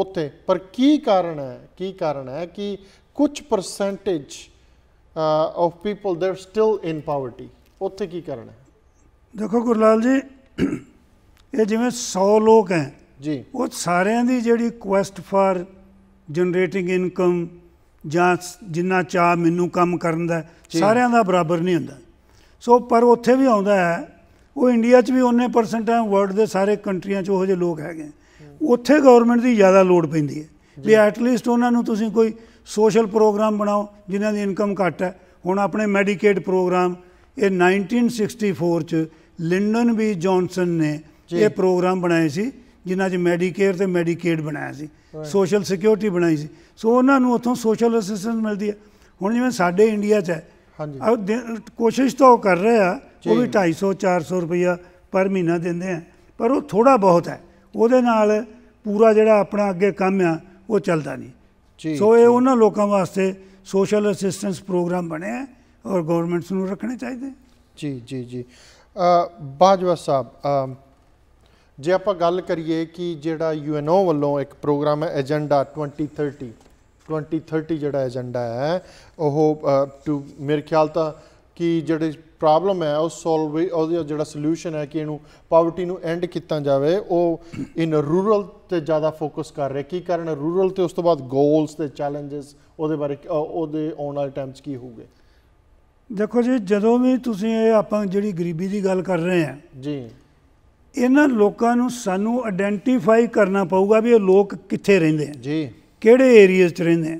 Speaker 1: ਉੱਥੇ ਪਰ ਕੀ ਕਾਰਨ ਹੈ ਕੀ ਕਾਰਨ ਹੈ ਕਿ ਕੁਝ percentage of people they are still in poverty ਉੱਥੇ ਕੀ ਕਾਰਨ ਹੈ
Speaker 2: ਦੇਖੋ ਗੁਰਲਾਲ ਜੀ ਇਹ ਜਿਵੇਂ 100 ਲੋਕ ਹੈ ਜੀ ਉਹ ਸਾਰਿਆਂ ਦੀ ਜਿਹੜੀ ਕੁਐਸਟ ਫਾਰ ਜਨਰੇਟਿੰਗ ਇਨਕਮ ਜਾਂ ਜਿੰਨਾ ਚਾ ਮੈਨੂੰ ਕੰਮ ਕਰਨ ਦਾ ਸਾਰਿਆਂ ਦਾ ਬਰਾਬਰ ਨਹੀਂ ਹੁੰਦਾ ਸੋ ਪਰ ਉੱਥੇ ਵੀ ਆਉਂਦਾ ਹੈ ਉਹ ਇੰਡੀਆ 'ਚ ਵੀ ਉਹਨੇ ਪਰਸੈਂਟ ਹੈ ਵਰਲਡ ਦੇ ਸਾਰੇ ਕੰਟਰੀਆਂ 'ਚ ਉਹੋ ਜਿਹੇ ਲੋਕ ਹੈਗੇ ਉੱਥੇ ਗਵਰਨਮੈਂਟ ਦੀ ਜ਼ਿਆਦਾ ਲੋੜ ਪੈਂਦੀ ਹੈ ਵੀ ਐਟ ਲੀਸਟ ਉਹਨਾਂ ਨੂੰ ਤੁਸੀਂ ਕੋਈ ਸੋਸ਼ਲ ਪ੍ਰੋਗਰਾਮ ਬਣਾਓ ਜਿਨ੍ਹਾਂ ਦੀ ਇਨਕਮ ਘੱਟ ਹੈ ਹੁਣ ਆਪਣੇ ਮੈਡੀਕੇਡ ਪ੍ਰੋਗਰਾਮ ਇਹ 1964 'ਚ ਲਿੰਡਨ ਬੀ ਜੌਨਸਨ ਨੇ ਇਹ ਪ੍ਰੋਗਰਾਮ ਬਣਾਏ ਸੀ ਜਿਨ੍ਹਾਂ 'ਚ ਮੈਡੀਕੇਅਰ ਤੇ ਮੈਡੀਕੇਡ ਬਣਾਇਆ ਸੀ ਸੋਸ਼ਲ ਸਿਕਿਉਰਿਟੀ ਬਣਾਈ ਸੀ ਸੋ ਉਹਨਾਂ ਨੂੰ ਉੱਥੋਂ ਸੋਸ਼ਲ ਅਸਿਸਟੈਂਸ ਮਿਲਦੀ ਹੈ ਹੁਣ ਜਿਵੇਂ ਸਾਡੇ ਇੰਡੀਆ 'ਚ ਹੈ ਹਾਂਜੀ ਕੋਸ਼ਿਸ਼ ਤਾਂ ਉਹ ਕਰ ਰਹੇ ਆ ਉਹ ਵੀ 250 400 ਰੁਪਇਆ ਪਰ ਮਹੀਨਾ ਦਿੰਦੇ ਆ ਪਰ ਉਹ ਥੋੜਾ ਬਹੁਤ ਹੈ ਉਹਦੇ ਨਾਲ ਪੂਰਾ ਜਿਹੜਾ ਆਪਣਾ ਅੱਗੇ ਕੰਮ ਆ ਉਹ ਚੱਲਦਾ ਨਹੀਂ ਜੀ ਸੋ ਇਹ ਉਹਨਾਂ ਲੋਕਾਂ ਵਾਸਤੇ ਸੋਸ਼ਲ
Speaker 1: ਅਸਿਸਟੈਂਸ ਪ੍ਰੋਗਰਾਮ ਬਣਿਆ ਔਰ ਗਵਰਨਮੈਂਟਸ ਨੂੰ ਰੱਖਣੇ ਚਾਹੀਦੇ ਜੀ ਜੀ ਜੀ ਬਾਜਵਾ ਸਾਹਿਬ ਜੇ ਆਪਾਂ ਗੱਲ ਕਰੀਏ ਕਿ ਜਿਹੜਾ ਯੂਐਨਓ ਵੱਲੋਂ ਇੱਕ ਪ੍ਰੋਗਰਾਮ ਹੈ ਏਜੰਡਾ 2030 2030 ਜਿਹੜਾ ਏਜੰਡਾ ਹੈ ਉਹ ਟੂ ਮੇਰੇ ਖਿਆਲ ਤਾਂ ਕਿ ਜਿਹੜੇ ਪ੍ਰੋਬਲਮ ਹੈ ਉਹ ਸੋਲਵ ਉਹਦਾ ਜਿਹੜਾ ਸੋਲੂਸ਼ਨ ਹੈ ਕਿ ਇਹਨੂੰ ਪਾਵਰਟੀ ਨੂੰ ਐਂਡ ਕੀਤਾ ਜਾਵੇ ਉਹ ਇਨ ਰੂਰਲ ਤੇ ਜ਼ਿਆਦਾ ਫੋਕਸ ਕਰ ਰਿਹਾ ਕੀ ਕਾਰਨ ਰੂਰਲ ਤੇ ਉਸ ਤੋਂ ਬਾਅਦ ਗੋਲਸ ਤੇ ਚੈਲੰਜਸ ਉਹਦੇ ਬਾਰੇ ਉਹਦੇ ਆਉਣ ਵਾਲੇ ਟਾਈਮ 'ਚ ਕੀ ਹੋਊਗੇ
Speaker 2: ਦੇਖੋ ਜੀ ਜਦੋਂ ਵੀ ਤੁਸੀਂ ਇਹ ਆਪਾਂ ਜਿਹੜੀ ਗਰੀਬੀ ਦੀ ਗੱਲ ਕਰ ਰਹੇ ਆ ਜੀ ਇਹਨਾਂ ਲੋਕਾਂ ਨੂੰ ਸਾਨੂੰ ਆਇਡੈਂਟੀਫਾਈ ਕਰਨਾ ਪਊਗਾ ਵੀ ਇਹ ਲੋਕ ਕਿੱਥੇ ਰਹਿੰਦੇ ਆ ਜੀ ਕਿਹੜੇ ਏਰੀਆਜ਼ 'ਚ ਰਹਿੰਦੇ ਆ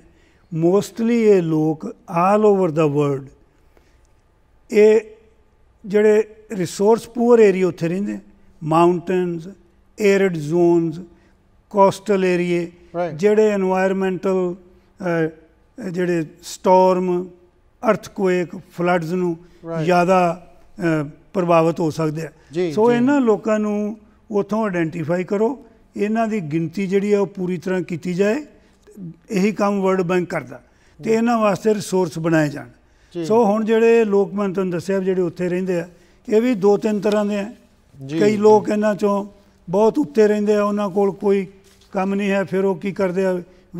Speaker 2: ਮੋਸਟਲੀ ਇਹ ਲੋਕ ਆਲ ਓਵਰ ਦਾ ਵਰਲਡ ਇਹ ਜਿਹੜੇ ਰਿਸੋਰਸ ਪੂਰ ਏਰੀਆ ਉੱਥੇ ਰਹਿੰਦੇ ਮਾਊਂਟਨਸ ਏਰਿਡ ਜ਼ੋਨਸ ਕੋਸਟਲ ਏਰੀਏ ਜਿਹੜੇ এনवायरमेंटਲ ਜਿਹੜੇ ਸਟਾਰਮ ਅਰਥਕੁਏਕ ਫਲੱਡਸ ਨੂੰ ਜ਼ਿਆਦਾ ਪ੍ਰਭਾਵਿਤ ਹੋ ਸਕਦੇ ਆ ਸੋ ਇਹਨਾਂ ਲੋਕਾਂ ਨੂੰ ਉਥੋਂ ਆਇਡੈਂਟੀਫਾਈ ਕਰੋ ਇਹਨਾਂ ਦੀ ਗਿਣਤੀ ਜਿਹੜੀ ਆ ਉਹ ਪੂਰੀ ਤਰ੍ਹਾਂ ਕੀਤੀ ਜਾਏ ਇਹੀ ਕੰਮ ਵਰਲਡ ਬੈਂਕ ਕਰਦਾ ਤੇ ਇਹਨਾਂ ਵਾਸਤੇ ਰਿਸੋਰਸ ਬਣਾਏ ਜਾਣ ਸੋ ਹੁਣ ਜਿਹੜੇ ਲੋਕ ਮੈਂ ਤੁਹਾਨੂੰ ਦੱਸਿਆ ਜਿਹੜੇ ਉੱਥੇ ਰਹਿੰਦੇ ਆ ਇਹ ਵੀ ਦੋ ਤਿੰਨ ਤਰ੍ਹਾਂ ਦੇ ਆ ਕਈ ਲੋਕ ਇਹਨਾਂ ਚੋਂ ਬਹੁਤ ਉੱਤੇ ਰਹਿੰਦੇ ਆ ਉਹਨਾਂ ਕੋਲ ਕੋਈ ਕੰਮ ਨਹੀਂ ਹੈ ਫਿਰ ਉਹ ਕੀ ਕਰਦੇ ਆ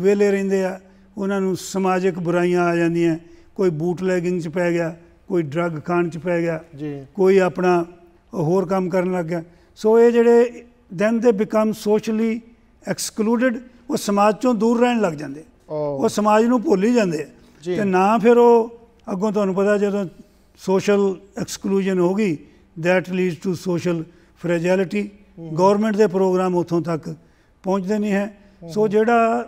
Speaker 2: ਵੇਲੇ ਰਹਿੰਦੇ ਆ ਉਹਨਾਂ ਨੂੰ ਸਮਾਜਿਕ ਬੁਰਾਈਆਂ ਆ ਜਾਂਦੀਆਂ ਕੋਈ ਬੂਟ ਲੈਗਿੰਗ 'ਚ ਪੈ ਗਿਆ ਕੋਈ ਡਰੱਗ ਖਾਣ 'ਚ ਪੈ ਗਿਆ ਜੀ ਕੋਈ ਆਪਣਾ ਹੋਰ ਕੰਮ ਕਰਨ ਲੱਗ ਗਿਆ ਸੋ ਇਹ ਜਿਹੜੇ ਦੈਨ ਦੇ ਬਿਕਮ ਸੋਸ਼ਲੀ ਐਕਸਕਲੂਡਡ ਉਹ ਸਮਾਜ ਤੋਂ ਦੂਰ ਰਹਿਣ ਲੱਗ ਜਾਂਦੇ ਉਹ ਸਮਾਜ ਨੂੰ ਭੁੱਲ ਹੀ ਜਾਂਦੇ ਤੇ ਨਾ ਫਿਰ ਉਹ ਅੱਗੋਂ ਤੁਹਾਨੂੰ ਪਤਾ ਜਦੋਂ ਸੋਸ਼ਲ ਐਕਸਕਲੂਜਨ ਹੋ ਗਈ that leads to social fragility government ਦੇ ਪ੍ਰੋਗਰਾਮ ਉਥੋਂ ਤੱਕ ਪਹੁੰਚਦੇ ਨਹੀਂ ਹੈ ਸੋ ਜਿਹੜਾ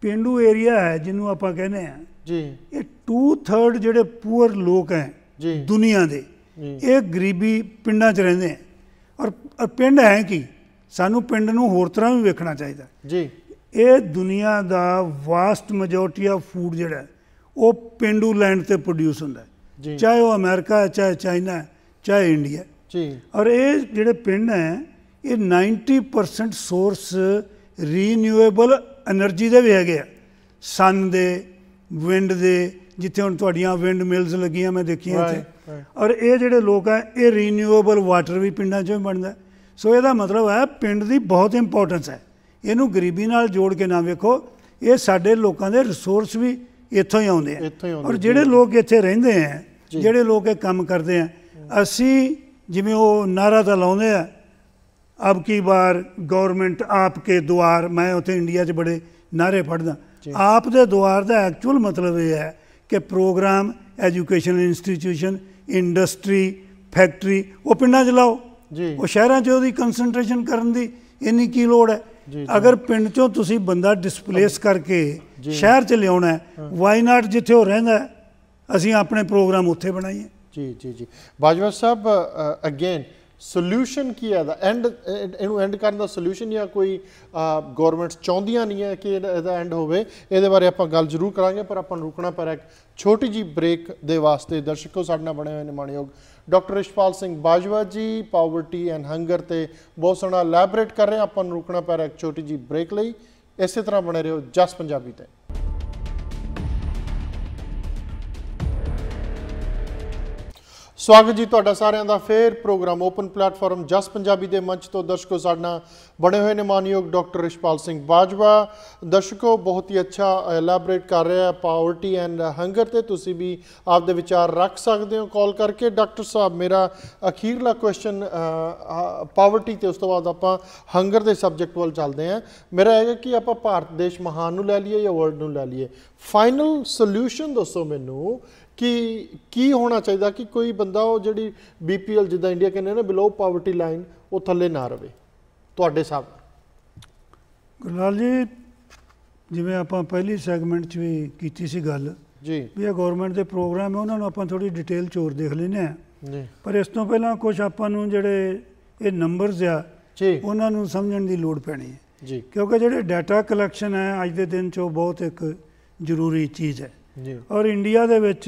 Speaker 2: ਪਿੰਡੂ ਏਰੀਆ ਹੈ ਜਿਹਨੂੰ ਆਪਾਂ ਕਹਿੰਦੇ ਆ ਜੀ ਇਹ 2/3 ਜਿਹੜੇ ਪੂਅਰ ਲੋਕ ਹੈ ਦੁਨੀਆ ਦੇ ਇਹ ਗਰੀਬੀ ਪਿੰਡਾਂ 'ਚ ਰਹਿੰਦੇ ਆ ਔਰ ਪਿੰਡ ਹੈ ਕੀ ਸਾਨੂੰ ਪਿੰਡ ਨੂੰ ਹੋਰ ਤਰ੍ਹਾਂ ਵੀ ਵੇਖਣਾ ਚਾਹੀਦਾ ਜੀ ਇਹ ਦੁਨੀਆ ਦਾ ਵਾਸਟ ਮੈਜੋਰਟੀ ਆਫ ਫੂਡ ਜਿਹੜਾ ਉਹ ਪਿੰਡੂ ਲੈਂਡ ਤੇ ਪ੍ਰੋਡਿਊਸ ਹੁੰਦਾ ਚਾਹੇ ਉਹ ਅਮਰੀਕਾ ਹੈ ਚਾਹੇ ਚਾਈਨਾ ਹੈ ਚਾਹੇ ਇੰਡੀਆ ਜੀ ਔਰ ਇਹ ਜਿਹੜੇ ਪਿੰਡ ਹੈ ਇਹ 90% ਸੋਰਸ ਰੀਨਿਊਏਬਲ એનર્ਜੀ ਦੇ ਵੀ ਹੈਗੇ ਆ ਸਨ ਦੇ ਵਿੰਡ ਦੇ ਜਿੱਥੇ ਹੁਣ ਤੁਹਾਡੀਆਂ ਵਿੰਡ ਮਿਲਸ ਲੱਗੀਆਂ ਮੈਂ ਦੇਖੀਆਂ ਇੱਥੇ ਔਰ ਇਹ ਜਿਹੜੇ ਲੋਕ ਆ ਇਹ ਰੀਨਿਊਏਬਲ ਵਾਟਰ ਵੀ ਪਿੰਡਾਂ 'ਚੋਂ ਬਣਦਾ ਸੋ ਇਹਦਾ ਮਤਲਬ ਹੈ ਪਿੰਡ ਦੀ ਬਹੁਤ ਇੰਪੋਰਟੈਂਸ ਹੈ ਇਹਨੂੰ ਗਰੀਬੀ ਨਾਲ ਜੋੜ ਕੇ ਨਾ ਵੇਖੋ ਇਹ ਸਾਡੇ ਲੋਕਾਂ ਦੇ ਰਿਸੋਰਸ ਵੀ ਇੱਥੋਂ ਹੀ ਆਉਂਦੇ
Speaker 1: ਆ ਔਰ ਜਿਹੜੇ
Speaker 2: ਲੋਕ ਇੱਥੇ ਰਹਿੰਦੇ ਆ ਜਿਹੜੇ ਲੋਕ ਇਹ ਕੰਮ ਕਰਦੇ ਆ ਅਸੀਂ ਜਿਵੇਂ ਉਹ ਨਾਰਾ ਤਾਂ ਲਾਉਂਦੇ ਆ ਅਬ ਕੀ ਵਾਰ ਗਵਰਨਮੈਂਟ ਆਪਕੇ ਦੁਆਰ ਮੈਂ ਉੱਥੇ ਇੰਡੀਆ 'ਚ ਬੜੇ ਨਾਰੇ ਫੜਦਾ ਆਪ ਦੇ ਦੁਆਰ ਦਾ ਐਕਚੁਅਲ ਮਤਲਬ ਇਹ ਹੈ ਕਿ program education institution industry factory ਉਹ ਪਿੰਡਾਂ 'ਚ ਲਾਓ ਜੀ ਉਹ ਸ਼ਹਿਰਾਂ 'ਚ ਉਹਦੀ ਕਨਸੈਂਟ੍ਰੇਸ਼ਨ ਕਰਨ ਦੀ ਇੰਨੀ ਕੀ ਲੋੜ ਹੈ ਅਗਰ ਪਿੰਡ 'ਚੋਂ ਤੁਸੀਂ ਬੰਦਾ ਡਿਸਪਲੇਸ ਕਰਕੇ ਸ਼ਹਿਰ 'ਚ ਲਿਆਉਣਾ ਵਾਈ ਨਾਟ ਜਿੱਥੇ
Speaker 1: ਉਹ ਰਹਿੰਦਾ ਅਸੀਂ ਆਪਣੇ ਪ੍ਰੋਗਰਾਮ ਉੱਥੇ ਬਣਾਈਏ ਜੀ ਜੀ ਜੀ ਬਾਜਵਾ ਸਾਹਿਬ ਅਗੇਨ ਸੋਲੂਸ਼ਨ ਕੀ ਹੈ ਦਾ ਐਂਡ ਇਹਨੂੰ ਐਂਡ ਕਰਨ ਦਾ ਸੋਲੂਸ਼ਨ ਜਾਂ ਕੋਈ ਗਵਰਨਮੈਂਟਸ ਚਾਹੁੰਦੀਆਂ ਨਹੀਂ ਹੈ ਕਿ ਇਹਦਾ ਐਂਡ ਹੋਵੇ ਇਹਦੇ ਬਾਰੇ ਆਪਾਂ ਗੱਲ ਜ਼ਰੂਰ ਕਰਾਂਗੇ ਪਰ ਆਪਾਂ ਨੂੰ ਰੁਕਣਾ ਪੈ ਰਿਹਾ ਛੋਟੀ ਜੀ ਬ੍ਰੇਕ ਦੇ ਵਾਸਤੇ ਦਰਸ਼ਕੋ ਸਾਡੇ ਨਾਲ ਬਣੇ ਹੋਏ ਨੇ ਮਾਨਯੋਗ ਡਾਕਟਰ ਰਿਸ਼ਪਾਲ ਸਿੰਘ ਬਾਜਵਾ ਜੀ ਪਾਵਰਟੀ ਐਂਡ ਹੰਗਰ ਤੇ ਬਹੁਤ ਸੋਹਣਾ ਲੈਬੋਰੇਟ ਕਰ ਰਹੇ ਆਪਾਂ ਨੂੰ ਰੁਕਣਾ ਪੈ ਰਿਹਾ ਇੱਕ ਛੋਟੀ ਜੀ ਬ੍ਰੇਕ ਲਈ ਇਸੇ ਤਰ੍ਹਾਂ ਬਣੇ ਰਹੋ ਜਸ ਪੰਜਾਬੀ ਤੇ ਸਵਾਗਤ ਜੀ ਤੁਹਾਡਾ ਸਾਰਿਆਂ ਦਾ ਫੇਰ ਪ੍ਰੋਗਰਾਮ ਓਪਨ ਪਲੇਟਫਾਰਮ ਜਸ ਪੰਜਾਬੀ ਦੇ ਮੰਚ ਤੋਂ ਦਰਸ਼ਕੋ ਸਾਡਾ ਬਣੇ ਹੋਏ ਨੇ ਮਾਨਯੋਗ ਡਾਕਟਰ ਰਿਸ਼ਪਾਲ ਸਿੰਘ ਬਾਜਵਾ ਦਰਸ਼ਕੋ ਬਹੁਤ ਹੀ ਅੱਛਾ ਐਲਾਬੋਰੇਟ ਕਰ ਰਿਹਾ ਹੈ ਪਾਵਰਟੀ ਐਂਡ ਹੰਗਰ ਤੇ ਤੁਸੀਂ ਵੀ ਆਪਦੇ ਵਿਚਾਰ ਰੱਖ ਸਕਦੇ ਹੋ ਕਾਲ ਕਰਕੇ ਡਾਕਟਰ ਸਾਹਿਬ ਮੇਰਾ ਅਖੀਰਲਾ ਕੁਐਸਚਨ ਪਾਵਰਟੀ ਤੇ ਉਸ ਤੋਂ ਬਾਅਦ ਆਪਾਂ ਹੰਗਰ ਦੇ ਸਬਜੈਕਟ ਵੱਲ ਚੱਲਦੇ ਹਾਂ ਮੇਰਾ ਹੈਗਾ ਕਿ ਆਪਾਂ ਭਾਰਤ ਦੇਸ਼ ਮਹਾਨ ਨੂੰ ਲੈ ਲਈਏ ਜਾਂ ਵਰਲਡ ਨੂੰ ਲੈ ਲਈਏ ਫਾਈਨਲ ਸੋਲੂਸ਼ਨ ਦੱਸੋ ਮੈਨੂੰ ਕੀ ਕੀ ਹੋਣਾ ਚਾਹੀਦਾ ਕਿ ਕੋਈ ਬੰਦਾ ਉਹ ਜਿਹੜੀ ਬੀਪੀਐਲ ਜਿੱਦਾਂ ਇੰਡੀਆ ਕਹਿੰਦੇ ਨੇ ਬਿਲੋ ਪਾਵਰਟੀ ਲਾਈਨ ਉਹ ਥੱਲੇ ਨਾ ਰਵੇ ਤੁਹਾਡੇ ਸਾਹਿਬ
Speaker 2: ਗੁਰਨਾਲ ਜੀ ਜਿਵੇਂ ਆਪਾਂ ਪਹਿਲੀ ਸੈਗਮੈਂਟ 'ਚ ਵੀ ਕੀਤੀ ਸੀ ਗੱਲ ਜੀ ਵੀ ਇਹ ਗਵਰਨਮੈਂਟ ਦੇ ਪ੍ਰੋਗਰਾਮ ਹੈ ਉਹਨਾਂ ਨੂੰ ਆਪਾਂ ਥੋੜੀ ਡਿਟੇਲ ਚੋਰ ਦੇਖ ਲੈਨੇ ਆ ਜੀ ਪਰ ਇਸ ਤੋਂ ਪਹਿਲਾਂ ਕੁਝ ਆਪਾਂ ਨੂੰ ਜਿਹੜੇ ਇਹ ਨੰਬਰਸ ਆ ਜੀ ਉਹਨਾਂ ਨੂੰ ਸਮਝਣ ਦੀ ਲੋੜ ਪੈਣੀ ਹੈ ਜੀ ਕਿਉਂਕਿ ਜਿਹੜੇ ਡਾਟਾ ਕਲੈਕਸ਼ਨ ਹੈ ਅੱਜ ਦੇ ਦਿਨ 'ਚ ਉਹ ਬਹੁਤ ਇੱਕ ਜ਼ਰੂਰੀ ਚੀਜ਼ ਹੈ ਜੀ ਔਰ ਇੰਡੀਆ ਦੇ ਵਿੱਚ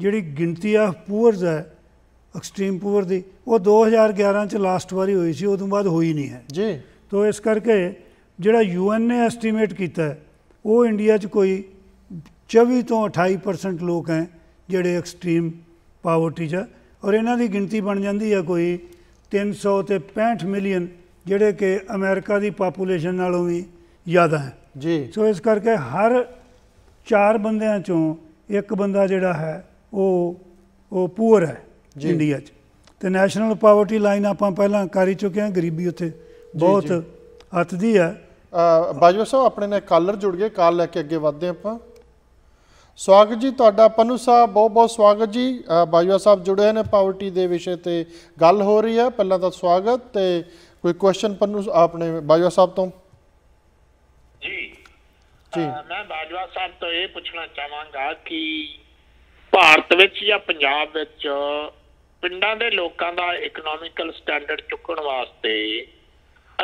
Speaker 2: ਜਿਹੜੀ ਗਿਣਤੀ ਆ ਪੂਅਰਸ ਹੈ ਐਕਸਟ੍ਰੀਮ ਪੂਰ ਦੀ ਉਹ 2011 ਚ ਲਾਸਟ ਵਾਰੀ ਹੋਈ ਸੀ ਉਦੋਂ ਬਾਅਦ ਹੋਈ ਨਹੀਂ ਹੈ ਜੀ ਤੋਂ ਇਸ ਕਰਕੇ ਜਿਹੜਾ ਯੂਐਨ ਨੇ ਐਸਟੀਮੇਟ ਕੀਤਾ ਉਹ ਇੰਡੀਆ 'ਚ ਕੋਈ 24 ਤੋਂ 28% ਲੋਕ ਹੈ ਜਿਹੜੇ ਐਕਸਟ੍ਰੀਮ ਪਾਵਰਟੀ 'ਚ ਔਰ ਇਹਨਾਂ ਦੀ ਗਿਣਤੀ ਬਣ ਜਾਂਦੀ ਹੈ ਕੋਈ 300 ਤੇ 65 ਮਿਲੀਅਨ ਜਿਹੜੇ ਕਿ ਅਮਰੀਕਾ ਦੀ ਪਾਪੂਲੇਸ਼ਨ ਨਾਲੋਂ ਵੀ ਜ਼ਿਆਦਾ ਹੈ ਜੀ ਸੋ ਇਸ ਕਰਕੇ ਹਰ ਚਾਰ ਬੰਦਿਆਂ ਚੋਂ ਇੱਕ ਬੰਦਾ ਜਿਹੜਾ ਹੈ ਉਹ ਉਹ ਪੂਰ ਹੈ ਇੰਡੀਆ 'ਚ ਤੇ ਨੈਸ਼ਨਲ ਪਾਵਰਟੀ ਲਾਈਨ ਆਪਾਂ ਪਹਿਲਾਂ ਕਰੀ ਚੁੱਕੇ ਹਾਂ ਗਰੀਬੀ ਉੱਥੇ ਬਹੁਤ ਹੱਤਦੀ ਦੀ ਹੈ
Speaker 1: ਬਾਜਵਾ ਸਾਹਿਬ ਆਪਣੇ ਨਾਲ ਕਾਲਰ ਜੁੜ ਗਏ ਕਾਲ ਲੈ ਕੇ ਅੱਗੇ ਵਧਦੇ ਆਪਾਂ ਸਵਾਗਤ ਜੀ ਤੁਹਾਡਾ ਪਨੂ ਸਾਹਿਬ ਬਹੁਤ ਬਹੁਤ ਸਵਾਗਤ ਜੀ ਬਾਜਵਾ ਸਾਹਿਬ ਜੁੜੇ ਨੇ ਪਾਵਰਟੀ ਦੇ ਵਿਸ਼ੇ ਤੇ ਗੱਲ ਹੋ ਰਹੀ ਹੈ ਪਹਿਲਾਂ ਤਾਂ ਸਵਾਗਤ ਤੇ ਕੋਈ ਕੁਐਸਚਨ ਪਨੂ ਆਪਣੇ ਬਾਜਵਾ ਸਾਹਿਬ ਤੋਂ ਜੀ ਮੈਂ ਬਾਜਵਾ ਸਾਹਿਬ ਤੋਂ ਇਹ ਪੁੱਛਣਾ ਚਾਹਾਂਗਾ ਕਿ ਭਾਰਤ ਵਿੱਚ ਜਾਂ ਪੰਜਾਬ ਵਿੱਚ ਪਿੰਡਾਂ ਦੇ ਲੋਕਾਂ ਦਾ ਇਕਨੋਮਿਕਲ ਸਟੈਂਡਰਡ ਚੁੱਕਣ ਵਾਸਤੇ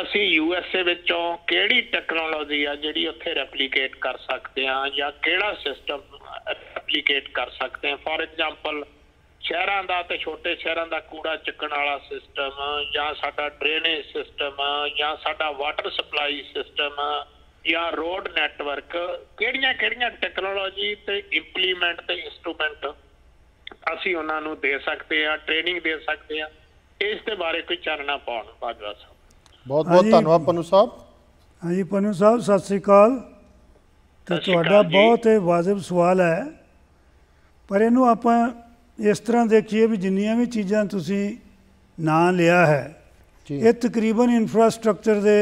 Speaker 1: ਅਸੀਂ ਯੂ ਐਸ ਏ ਵਿੱਚੋਂ ਕਿਹੜੀ ਟੈਕਨੋਲੋਜੀ ਆ ਜਿਹੜੀ ਉੱਥੇ ਰੈਪਲੀਕੇਟ ਕਰ ਸਕਦੇ ਆ ਜਾਂ ਕਿਹੜਾ ਸਿਸਟਮ ਰੈਪਲੀਕੇਟ ਕਰ ਸਕਦੇ ਆ ਫੋਰ ਐਗਜ਼ਾਮਪਲ ਸ਼ਹਿਰਾਂ ਦਾ ਤੇ ਛੋਟੇ ਸ਼ਹਿਰਾਂ ਦਾ ਕੂੜਾ ਚੱਕਣ ਵਾਲਾ ਸਿਸਟਮ ਜਾਂ ਸਾਡਾ ਡਰੇਨੇਜ ਸਿਸਟਮ ਜਾਂ ਸਾਡਾ ਵਾਟਰ ਸਪਲਾਈ ਸਿਸਟਮ ਜਾਂ ਰੋਡ ਨੈਟਵਰਕ ਕਿਹੜੀਆਂ ਕਿਹੜੀਆਂ ਟੈਕਨੋਲੋਜੀ ਤੇ ਇੰਪਲੀਮੈਂਟ ਤੇ ਇਨਸਟਰੂਮੈਂਟ ਅਸੀਂ ਉਹਨਾਂ ਨੂੰ ਦੇ ਸਕਦੇ ਆ ਟ੍ਰੇਨਿੰਗ ਦੇ ਸਕਦੇ ਆ ਇਸ ਦੇ ਬਾਰੇ ਕੋਈ ਚਾਨਣਾ ਪਾਉਣ ਬਾਜਵਾ ਸਾਹਿਬ ਬਹੁਤ ਬਹੁਤ ਧੰਨਵਾਦ ਪਨੂ ਸਾਹਿਬ
Speaker 2: ਹਾਂਜੀ ਪਨੂ ਸਾਹਿਬ ਸਤਿ ਸ੍ਰੀ ਅਕਾਲ ਤੇ ਤੁਹਾਡਾ ਬਹੁਤ ਹੀ ਵਾਜਬ ਸਵਾਲ ਹੈ ਪਰ ਇਹਨੂੰ ਆਪਾਂ ਇਸ ਤਰ੍ਹਾਂ ਦੇਖੀਏ ਵੀ ਜਿੰਨੀਆਂ ਵੀ ਚੀਜ਼ਾਂ ਤੁਸੀਂ ਨਾਂ ਲਿਆ ਹੈ ਇਹ ਤਕਰੀਬਨ ਇਨਫਰਾਸਟ੍ਰਕਚਰ ਦੇ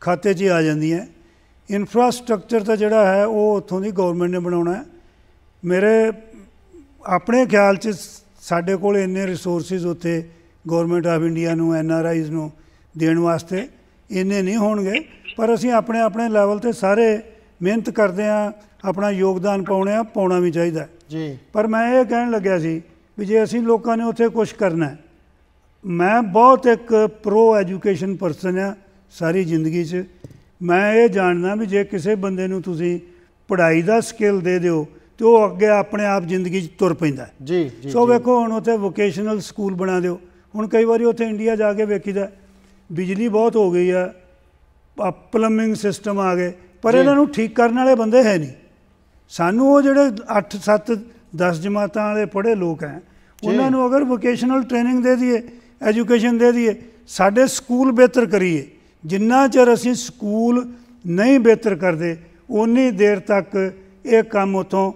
Speaker 2: ਖਾਤੇ 'ਚ ਆ ਜਾਂਦੀਆਂ ਇਨਫਰਾਸਟ੍ਰਕਚਰ ਤਾਂ ਜਿਹੜਾ ਹੈ ਉਹ ਉੱਥੋਂ ਦੀ ਗਵਰਨਮੈਂਟ ਨੇ ਬਣਾਉਣਾ ਹੈ ਮੇਰੇ ਆਪਣੇ ਖਿਆਲ 'ਚ ਸਾਡੇ ਕੋਲ ਇੰਨੇ ਰਿਸੋਰਸਸ ਉੱਥੇ ਗਵਰਨਮੈਂਟ ਆਫ ਇੰਡੀਆ ਨੂੰ ਐਨ ਆਰ ਆਈਜ਼ ਨੂੰ ਦੇਣ ਵਾਸਤੇ ਇੰਨੇ ਨਹੀਂ ਹੋਣਗੇ ਪਰ ਅਸੀਂ ਆਪਣੇ ਆਪਣੇ ਲੈਵਲ ਤੇ ਸਾਰੇ ਮਿਹਨਤ ਕਰਦੇ ਆ ਆਪਣਾ ਯੋਗਦਾਨ ਪਾਉਣੇ ਆ ਪਾਉਣਾ ਵੀ ਚਾਹੀਦਾ ਜੀ ਪਰ ਮੈਂ ਇਹ ਕਹਿਣ ਲੱਗਿਆ ਸੀ ਵੀ ਜੇ ਅਸੀਂ ਲੋਕਾਂ ਨੇ ਉੱਥੇ ਕੁਝ ਕਰਨਾ ਹੈ ਮੈਂ ਬਹੁਤ ਇੱਕ ਪ੍ਰੋ ਐਜੂਕੇਸ਼ਨ ਪਰਸਨ ਆ ਸਾਰੀ ਜ਼ਿੰਦਗੀ 'ਚ ਮੈਂ ਇਹ ਜਾਣਦਾ ਵੀ ਜੇ ਕਿਸੇ ਬੰਦੇ ਨੂੰ ਤੁਸੀਂ ਪੜ੍ਹਾਈ ਦਾ ਸਕਿੱਲ ਦੇ ਦਿਓ ਤੇ ਉਹ ਅੱਗੇ ਆਪਣੇ ਆਪ ਜ਼ਿੰਦਗੀ 'ਚ ਤੁਰ ਪੈਂਦਾ ਜੀ ਜੀ ਸੋ ਵੇਖੋ ਹੁਣ ਉੱਥੇ ਵੋਕੇਸ਼ਨਲ ਸਕੂਲ ਬਣਾ ਦਿਓ ਹੁਣ ਕਈ ਵਾਰੀ ਉੱਥੇ ਇੰਡੀਆ ਜਾ ਕੇ ਵੇਖੀਦਾ ਬਿਜਲੀ ਬਹੁਤ ਹੋ ਗਈ ਆ ਪਲੰਬਿੰਗ ਸਿਸਟਮ ਆ ਗਏ ਪਰ ਇਹਨਾਂ ਨੂੰ ਠੀਕ ਕਰਨ ਵਾਲੇ ਬੰਦੇ ਹੈ ਨਹੀਂ ਸਾਨੂੰ ਉਹ ਜਿਹੜੇ 8 7 10 ਜਮਾਤਾਂ ਵਾਲੇ ਪੜ੍ਹੇ ਲੋਕ ਹੈ ਉਹਨਾਂ ਨੂੰ ਅਗਰ ਵੋਕੇਸ਼ਨਲ ਟ੍ਰੇਨਿੰਗ ਦੇ ਦਈਏ ਐਜੂਕੇਸ਼ਨ ਦੇ ਦਈਏ ਸਾਡੇ ਸਕੂਲ ਬਿਹਤਰ ਕਰੀਏ ਜਿੰਨਾ ਚਿਰ ਅਸੀਂ ਸਕੂਲ ਨਹੀਂ ਬਿਹਤਰ ਕਰਦੇ ਉਨੀ ਦੇਰ ਤੱਕ ਇਹ ਕੰਮ ਉਥੋਂ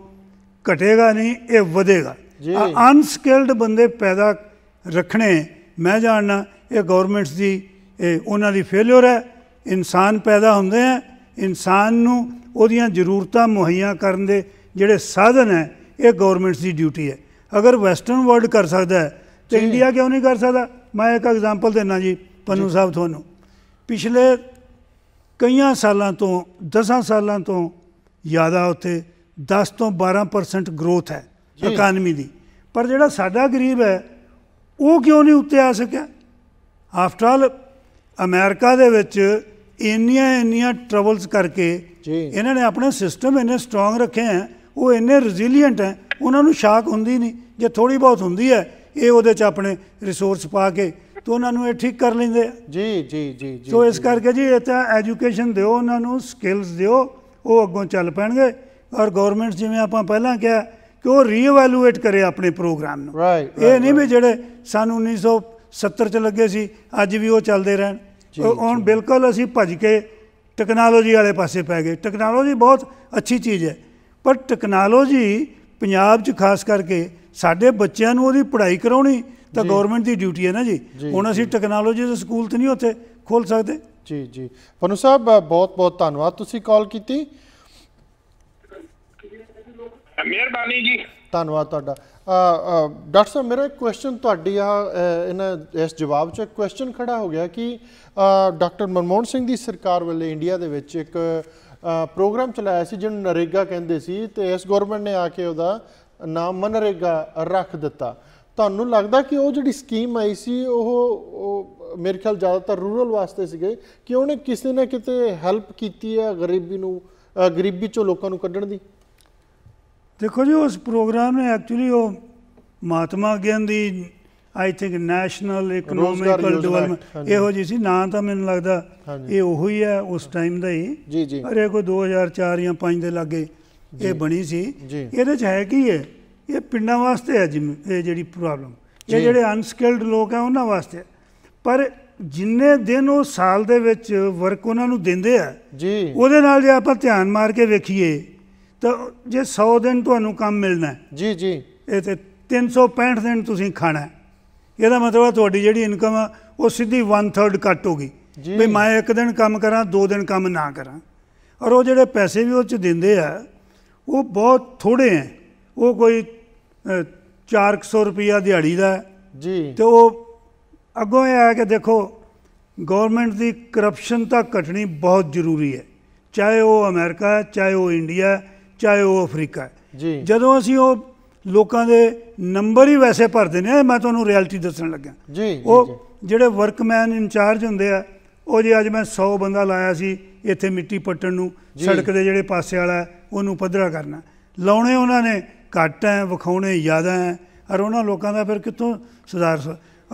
Speaker 2: ਘਟੇਗਾ ਨਹੀਂ ਇਹ ਵਧੇਗਾ ਅਨਸਕਿਲਡ ਬੰਦੇ ਪੈਦਾ ਰੱਖਣੇ ਮੈਂ ਜਾਣਨਾ ਇਹ ਗਵਰਨਮੈਂਟਸ ਦੀ ਇਹ ਉਹਨਾਂ ਦੀ ਫੇਲਿਅਰ ਹੈ ਇਨਸਾਨ ਪੈਦਾ ਹੁੰਦੇ ਆ ਇਨਸਾਨ ਨੂੰ ਉਹਦੀਆਂ ਜ਼ਰੂਰਤਾਂ ਮੁਹੱਈਆ ਕਰਨ ਦੇ ਜਿਹੜੇ ਸਾਧਨ ਹੈ ਇਹ ਗਵਰਨਮੈਂਟਸ ਦੀ ਡਿਊਟੀ ਹੈ ਅਗਰ ਵੈਸਟਰਨ ਵਰਲਡ ਕਰ ਸਕਦਾ ਹੈ ਤੇ ਇੰਡੀਆ ਕਿਉਂ ਨਹੀਂ ਕਰ ਸਕਦਾ ਮੈਂ ਇੱਕ ਐਗਜ਼ਾਮਪਲ ਦੇਣਾ ਜੀ ਪੰਨੂ ਸਾਹਿਬ ਤੁਹਾਨੂੰ ਪਿਛਲੇ ਕਈਆਂ ਸਾਲਾਂ ਤੋਂ 10 ਸਾਲਾਂ ਤੋਂ ਜ਼ਿਆਦਾ ਉੱਥੇ 10 ਤੋਂ 12% ਗਰੋਥ ਹੈ ਇਕਨੋਮੀ ਦੀ ਪਰ ਜਿਹੜਾ ਸਾਡਾ ਗਰੀਬ ਹੈ ਉਹ ਕਿਉਂ ਨਹੀਂ ਉੱਤੇ ਆ ਸਕਿਆ ਆਫਟਰ ਆਲ ਅਮਰੀਕਾ ਦੇ ਵਿੱਚ ਇੰਨੀਆਂ ਇੰਨੀਆਂ ਟਰਬਲਸ ਕਰਕੇ ਇਹਨਾਂ ਨੇ ਆਪਣੇ ਸਿਸਟਮ ਇੰਨੇ ਸਟਰੋਂਗ ਰੱਖੇ ਆ ਉਹ ਇੰਨੇ ਰੈਜ਼ਿਲੀਐਂਟ ਹੈ ਉਹਨਾਂ ਨੂੰ ਸ਼ਾਕ ਹੁੰਦੀ ਨਹੀਂ ਜੇ ਥੋੜੀ ਬਹੁਤ ਹੁੰਦੀ ਹੈ ਇਹ ਉਹਦੇ 'ਚ ਆਪਣੇ ਰਿਸੋਰਸ ਪਾ ਕੇ ਤਾਂ ਉਹਨਾਂ ਨੂੰ ਇਹ ਠੀਕ ਕਰ ਲੈਂਦੇ ਆ ਜੀ
Speaker 3: ਜੀ ਜੀ ਜੀ ਸੋ
Speaker 2: ਇਸ ਕਰਕੇ ਜੀ ਇਹ ਤਾਂ ਐਜੂਕੇਸ਼ਨ ਦਿਓ ਉਹਨਾਂ ਨੂੰ ਸਕਿੱਲਸ ਦਿਓ ਉਹ ਅੱਗੋਂ ਚੱਲ ਪੈਣਗੇ ਔਰ ਗਵਰਨਮੈਂਟ ਜਿਵੇਂ ਆਪਾਂ ਪਹਿਲਾਂ ਕਿਹਾ ਕਿ ਉਹ ਰੀਇਵੈਲੂਏਟ ਕਰੇ ਆਪਣੇ ਪ੍ਰੋਗਰਾਮ ਨੂੰ ਇਹ ਨਹੀਂ ਵੀ ਜਿਹੜੇ ਸਾਨੂੰ 1970 ਚ ਲੱਗੇ ਸੀ ਅੱਜ ਵੀ ਉਹ ਚੱਲਦੇ ਰਹਿਣ ਹੁਣ ਬਿਲਕੁਲ ਅਸੀਂ ਭੱਜ ਕੇ ਟੈਕਨੋਲੋਜੀ ਵਾਲੇ ਪਾਸੇ ਪੈ ਗਏ ਟੈਕਨੋਲੋਜੀ ਬਹੁਤ ਅੱਛੀ ਚੀਜ਼ ਹੈ ਪਰ ਟੈਕਨੋਲੋਜੀ ਪੰਜਾਬ 'ਚ ਖਾਸ ਕਰਕੇ ਸਾਡੇ ਬੱਚਿਆਂ ਨੂੰ ਉਹਦੀ ਪੜ੍ਹਾਈ ਕਰਾਉਣੀ ਤਾਂ ਗਵਰਨਮੈਂਟ ਦੀ ਡਿਊਟੀ
Speaker 1: ਹੈ ਨਾ ਜੀ ਹੁਣ ਅਸੀਂ ਟੈਕਨੋਲੋਜੀ ਦੇ ਸਕੂਲ ਤੇ ਨਹੀਂ ਉੱਥੇ ਖੋਲ ਸਕਦੇ ਜੀ ਜੀ ਪਨੂ ਸਾਹਿਬ ਬਹੁਤ ਬਹੁਤ ਧੰਨਵਾਦ ਤੁਸੀਂ ਕਾਲ ਕੀਤੀ
Speaker 2: ਮਿਹਰਬਾਨੀ ਜੀ
Speaker 1: ਧੰਨਵਾਦ ਤੁਹਾਡਾ ਡਾਕਟਰ ਸਾਹਿਬ ਮੇਰਾ ਇੱਕ ਕੁਐਸਚਨ ਤੁਹਾਡੀ ਆ ਇਹਨਾਂ ਇਸ ਜਵਾਬ 'ਚ ਇੱਕ ਕੁਐਸਚਨ ਖੜਾ ਹੋ ਗਿਆ ਕਿ ਡਾਕਟਰ ਮਨਮੋਹਨ ਸਿੰਘ ਦੀ ਸਰਕਾਰ ਵੱਲੇ ਇੰਡੀਆ ਦੇ ਵਿੱਚ ਇੱਕ ਪ੍ਰੋਗਰਾਮ ਚਲਾਇਆ ਸੀ ਜਿਹਨੂੰ ਨਰੇਗਾ ਕਹਿੰਦੇ ਸੀ ਤੇ ਇਸ ਗਵਰਨਮੈਂਟ ਨੇ ਆ ਕੇ ਉਹਦਾ ਨਾਮ ਮਨਰੇਗਾ ਰੱਖ ਦਿੱਤਾ ਤੁਹਾਨੂੰ ਲੱਗਦਾ ਕਿ ਉਹ ਜਿਹੜੀ ਸਕੀਮ ਆਈ ਸੀ ਉਹ ਮੇਰੇ ਖਿਆਲ ਜ਼ਿਆਦਾਤਰ ਰੂਰਲ ਵਾਸਤੇ ਸੀਗੇ ਕਿ ਉਹਨੇ ਕਿਸੇ ਨਾ ਕਿਤੇ ਹੈਲਪ ਕੀਤੀ ਹੈ ਗਰੀਬੀ ਨੂੰ ਗਰੀਬੀ ਚੋਂ ਲੋਕਾਂ ਨੂੰ ਕੱਢਣ ਦੀ ਦੇਖੋ
Speaker 2: ਜੀ ਉਸ ਪ੍ਰੋਗਰਾਮ ਨੇ ਐਕਚੁਅਲੀ ਉਹ Mahatma Gandhi I think national economical development ਇਹੋ ਜੀ ਸੀ ਨਾਂ ਤਾਂ ਮੈਨੂੰ ਲੱਗਦਾ ਇਹ ਉਹੋ ਹੀ ਹੈ ਉਸ ਟਾਈਮ ਦਾ ਹੀ ਜੀ ਜੀ ਅਰੇ ਕੋਈ 2004 ਜਾਂ 5 ਦੇ ਲਾਗੇ ਇਹ ਬਣੀ ਸੀ ਇਹਦੇ ਚ ਹੈ ਕੀ ਹੈ ਇਹ ਪਿੰਡਾਂ ਵਾਸਤੇ ਹੈ ਇਹ ਜਿਹੜੀ ਪ੍ਰੋਬਲਮ ਇਹ ਜਿਹੜੇ ਅਨਸਕਿਲਡ ਲੋਕ ਆ ਉਹਨਾਂ ਵਾਸਤੇ ਪਰ ਜਿੰਨੇ ਦਿਨ ਉਹ ਸਾਲ ਦੇ ਵਿੱਚ ਵਰਕ ਉਹਨਾਂ ਨੂੰ ਦਿੰਦੇ
Speaker 3: ਆ ਜੀ
Speaker 2: ਉਹਦੇ ਨਾਲ ਜੇ ਆਪਾਂ ਧਿਆਨ ਮਾਰ ਕੇ ਵੇਖੀਏ ਤਾਂ ਜੇ 100 ਦਿਨ ਤੁਹਾਨੂੰ ਕੰਮ ਮਿਲਣਾ ਜੀ ਜੀ ਇਹ ਤੇ 365 ਦਿਨ ਤੁਸੀਂ ਖਾਣਾ ਇਹਦਾ ਮਤਲਬ ਆ ਤੁਹਾਡੀ ਜਿਹੜੀ ਇਨਕਮ ਆ ਉਹ ਸਿੱਧੀ 1/3 ਕੱਟ ਹੋ ਗਈ ਵੀ ਮੈਂ ਇੱਕ ਦਿਨ ਕੰਮ ਕਰਾਂ ਦੋ ਦਿਨ ਕੰਮ ਨਾ ਕਰਾਂ ਔਰ ਉਹ ਜਿਹੜੇ ਪੈਸੇ ਵੀ ਉਹ ਚ ਦਿੰਦੇ ਆ ਉਹ ਬਹੁਤ ਥੋੜੇ ਆ ਉਹ ਕੋਈ 400 ਰੁਪਿਆ ਦਿਹਾੜੀ ਦਾ ਜੀ ਤੇ ਉਹ ਅੱਗੋਂ ਇਹ ਆਇਆ ਕਿ ਦੇਖੋ ਗਵਰਨਮੈਂਟ ਦੀ ਕਰਪਸ਼ਨ ਤਾਂ ਘਟਣੀ ਬਹੁਤ ਜ਼ਰੂਰੀ ਹੈ ਚਾਹੇ ਉਹ ਅਮਰੀਕਾ ਹੈ ਚਾਹੇ ਉਹ ਇੰਡੀਆ ਹੈ ਚਾਹੇ ਉਹ ਅਫਰੀਕਾ ਹੈ ਜੀ ਜਦੋਂ ਅਸੀਂ ਉਹ ਲੋਕਾਂ ਦੇ ਨੰਬਰ ਹੀ ਵੈਸੇ ਭਰਦੇ ਨੇ ਮੈਂ ਤੁਹਾਨੂੰ ਰਿਐਲਿਟੀ ਦੱਸਣ ਲੱਗਾ
Speaker 3: ਜੀ ਉਹ
Speaker 2: ਜਿਹੜੇ ਵਰਕਮੈਨ ਇਨਚਾਰਜ ਹੁੰਦੇ ਆ ਉਹ ਜੇ ਅੱਜ ਮੈਂ 100 ਬੰਦਾ ਲਾਇਆ ਸੀ ਇੱਥੇ ਮਿੱਟੀ ਪੱਟਣ ਨੂੰ ਸੜਕ ਦੇ ਜਿਹੜੇ ਪਾਸੇ ਵਾਲਾ ਉਹਨੂੰ ਪੱਧਰਾ ਕਰਨਾ ਲਾਉਣੇ ਉਹਨਾਂ ਨੇ ਘੱਟ ਹੈ ਵਿਖਾਉਣੇ ਜ਼ਿਆਦਾ ਹੈ ਔਰ ਉਹਨਾਂ ਲੋਕਾਂ ਦਾ ਫਿਰ ਕਿੱਥੋਂ ਸੁਧਾਰ